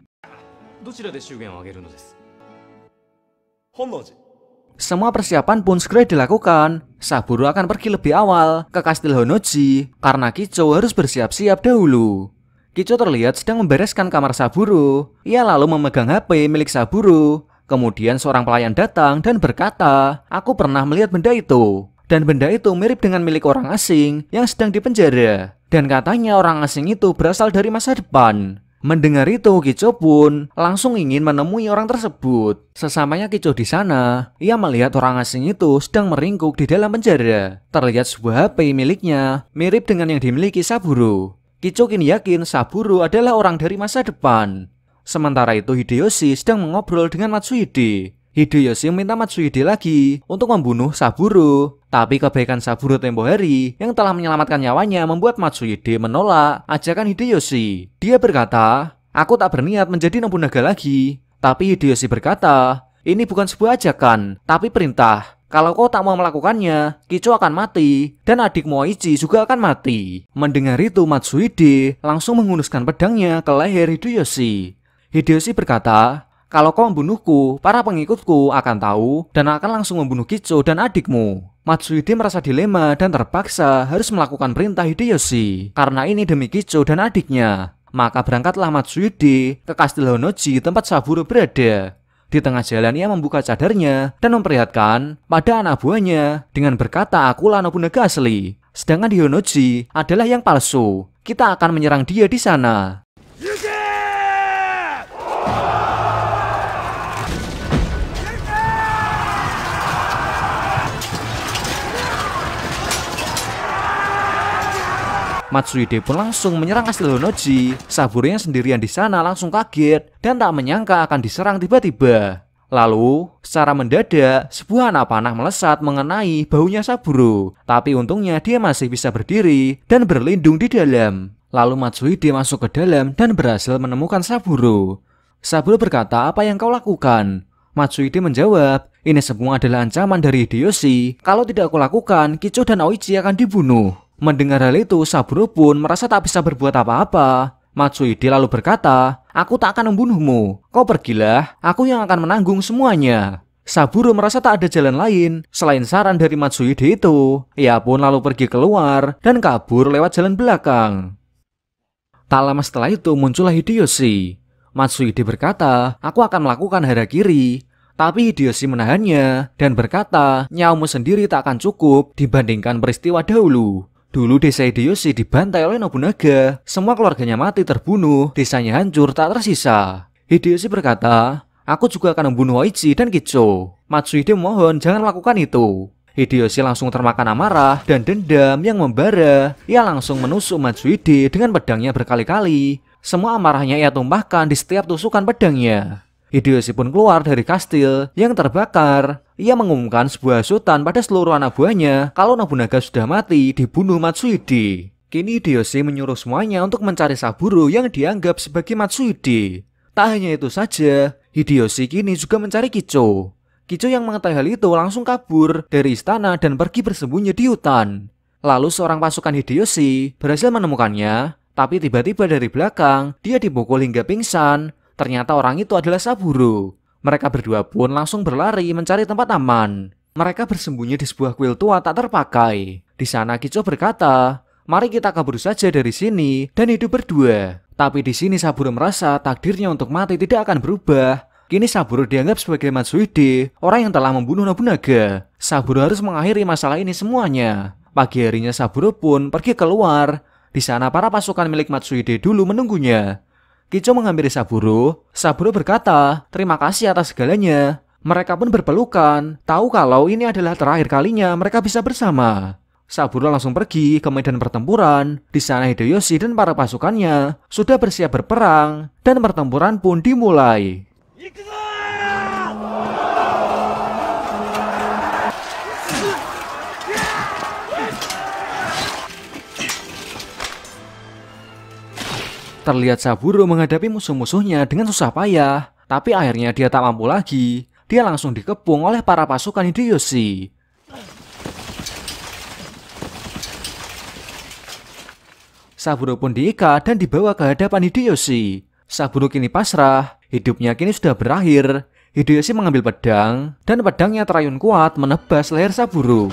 Semua persiapan pun segera dilakukan. Saburo akan pergi lebih awal ke Kastil Honoji karena Kicho harus bersiap-siap dahulu. Kicho terlihat sedang membereskan kamar Saburo. Ia lalu memegang HP milik Saburo. Kemudian seorang pelayan datang dan berkata, aku pernah melihat benda itu. Dan benda itu mirip dengan milik orang asing yang sedang dipenjara. Dan katanya orang asing itu berasal dari masa depan. Mendengar itu, Kicho pun langsung ingin menemui orang tersebut. Sesamanya Kicho di sana, ia melihat orang asing itu sedang meringkuk di dalam penjara. Terlihat sebuah HP miliknya, mirip dengan yang dimiliki Saburo. Kicokin yakin Saburo adalah orang dari masa depan. Sementara itu Hideyoshi sedang mengobrol dengan Matsuhide. Hideyoshi meminta Matsuhide lagi untuk membunuh Saburo. Tapi kebaikan Saburo tempo hari yang telah menyelamatkan nyawanya membuat Matsuhide menolak ajakan Hideyoshi. Dia berkata, aku tak berniat menjadi Nobunaga lagi. Tapi Hideyoshi berkata, ini bukan sebuah ajakan, tapi perintah. Kalau kau tak mau melakukannya, Kicho akan mati, dan adik Moichi juga akan mati. Mendengar itu, Matsuhide langsung menghunuskan pedangnya ke leher Hideyoshi. Hideyoshi berkata, kalau kau membunuhku, para pengikutku akan tahu dan akan langsung membunuh Kicho dan adikmu. Matsuhide merasa dilema dan terpaksa harus melakukan perintah Hideyoshi karena ini demi Kicho dan adiknya. Maka berangkatlah Matsuhide ke Kastil Honoji tempat Saburo berada. Di tengah jalan ia membuka cadarnya dan memperlihatkan pada anak buahnya dengan berkata akulah Nobunaga asli. Sedangkan Hiyonoji adalah yang palsu. Kita akan menyerang dia di sana. Matsuide pun langsung menyerang kastil Honoji. yang sendirian di sana langsung kaget dan tak menyangka akan diserang tiba-tiba. Lalu, secara mendadak, sebuah anak panah melesat mengenai baunya Saburo. Tapi untungnya dia masih bisa berdiri dan berlindung di dalam. Lalu Matsuide masuk ke dalam dan berhasil menemukan Saburo. Saburo berkata, apa yang kau lakukan? Matsuide menjawab, ini semua adalah ancaman dari Hideyoshi. Kalau tidak aku lakukan, Kicho dan Oichi akan dibunuh. Mendengar hal itu, Saburo pun merasa tak bisa berbuat apa-apa. Matsuide lalu berkata, Aku tak akan membunuhmu. Kau pergilah, aku yang akan menanggung semuanya. Saburo merasa tak ada jalan lain selain saran dari Matsuide itu. Ia pun lalu pergi keluar dan kabur lewat jalan belakang. Tak lama setelah itu muncullah Hideyoshi. Matsuide berkata, aku akan melakukan kiri. Tapi Hideyoshi menahannya dan berkata, nyawamu sendiri tak akan cukup dibandingkan peristiwa dahulu. Dulu desa Hideyoshi dibantai oleh Nobunaga. Semua keluarganya mati terbunuh, desanya hancur tak tersisa. Hideyoshi berkata, Aku juga akan membunuh Oichi dan Kicho. Matsuhide mohon jangan lakukan itu. Hideyoshi langsung termakan amarah dan dendam yang membara. Ia langsung menusuk Matsuhide dengan pedangnya berkali-kali. Semua amarahnya ia tumpahkan di setiap tusukan pedangnya. Hideyoshi pun keluar dari kastil yang terbakar. Ia mengumumkan sebuah sultan pada seluruh anak buahnya kalau Nobunaga sudah mati dibunuh Matsuhide. Kini Hideyoshi menyuruh semuanya untuk mencari Saburo yang dianggap sebagai Matsuhide. Tak hanya itu saja, Hideyoshi kini juga mencari Kicho. Kicho yang mengetahui hal itu langsung kabur dari istana dan pergi bersembunyi di hutan. Lalu seorang pasukan Hideyoshi berhasil menemukannya, tapi tiba-tiba dari belakang dia dipukul hingga pingsan Ternyata orang itu adalah Saburo. Mereka berdua pun langsung berlari mencari tempat aman. Mereka bersembunyi di sebuah kuil tua tak terpakai. Di sana Kicho berkata, mari kita kabur saja dari sini dan hidup berdua. Tapi di sini Saburo merasa takdirnya untuk mati tidak akan berubah. Kini Saburo dianggap sebagai Matsuhide, orang yang telah membunuh Nobunaga. Saburo harus mengakhiri masalah ini semuanya. Pagi harinya Saburo pun pergi keluar. Di sana para pasukan milik Matsuhide dulu menunggunya. Kicho menghampiri Saburo. Saburo berkata, terima kasih atas segalanya. Mereka pun berpelukan, tahu kalau ini adalah terakhir kalinya mereka bisa bersama. Saburo langsung pergi ke medan pertempuran. Di sana Hideyoshi dan para pasukannya sudah bersiap berperang dan pertempuran pun dimulai. Terlihat Saburo menghadapi musuh-musuhnya dengan susah payah, tapi akhirnya dia tak mampu lagi. Dia langsung dikepung oleh para pasukan Hideyoshi. Saburo pun diikat dan dibawa ke hadapan Hideyoshi. Saburo kini pasrah, hidupnya kini sudah berakhir. Hideyoshi mengambil pedang, dan pedangnya terayun kuat menebas leher Saburo.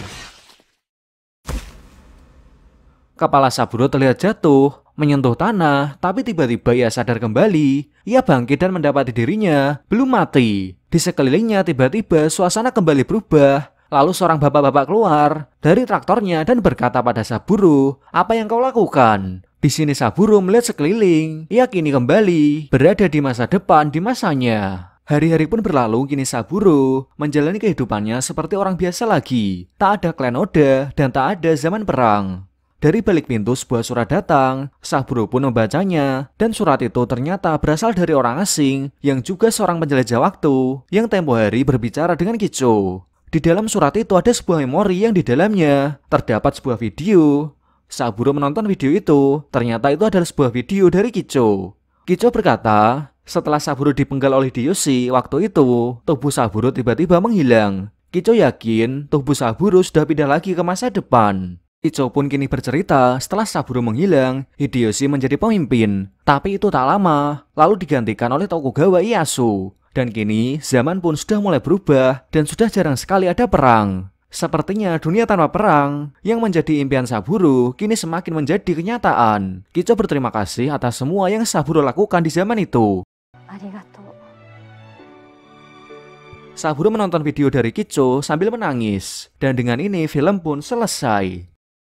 Kepala Saburo terlihat jatuh, menyentuh tanah, tapi tiba-tiba ia sadar kembali. Ia bangkit dan mendapati dirinya belum mati. Di sekelilingnya tiba-tiba suasana kembali berubah. Lalu seorang bapak-bapak keluar dari traktornya dan berkata pada Saburo, "Apa yang kau lakukan?" Di sini Saburo melihat sekeliling. Ia kini kembali berada di masa depan di masanya. Hari-hari pun berlalu, kini Saburo menjalani kehidupannya seperti orang biasa lagi. Tak ada klan Oda dan tak ada zaman perang. Dari balik pintu sebuah surat datang, Saburo pun membacanya, dan surat itu ternyata berasal dari orang asing yang juga seorang penjelajah waktu yang tempo hari berbicara dengan Kicho. Di dalam surat itu ada sebuah memori yang di dalamnya terdapat sebuah video. Saburo menonton video itu, ternyata itu adalah sebuah video dari Kicho. Kicho berkata, setelah Saburo dipenggal oleh Diyoshi waktu itu, tubuh Saburo tiba-tiba menghilang. Kicho yakin tubuh Saburo sudah pindah lagi ke masa depan. Ijo pun kini bercerita, setelah Saburo menghilang, Hideyoshi menjadi pemimpin. Tapi itu tak lama, lalu digantikan oleh Tokugawa Ieyasu. Dan kini, zaman pun sudah mulai berubah dan sudah jarang sekali ada perang. Sepertinya dunia tanpa perang yang menjadi impian Saburo kini semakin menjadi kenyataan. Kicho berterima kasih atas semua yang Saburo lakukan di zaman itu. Arigato. Saburo menonton video dari Kicho sambil menangis. Dan dengan ini film pun selesai.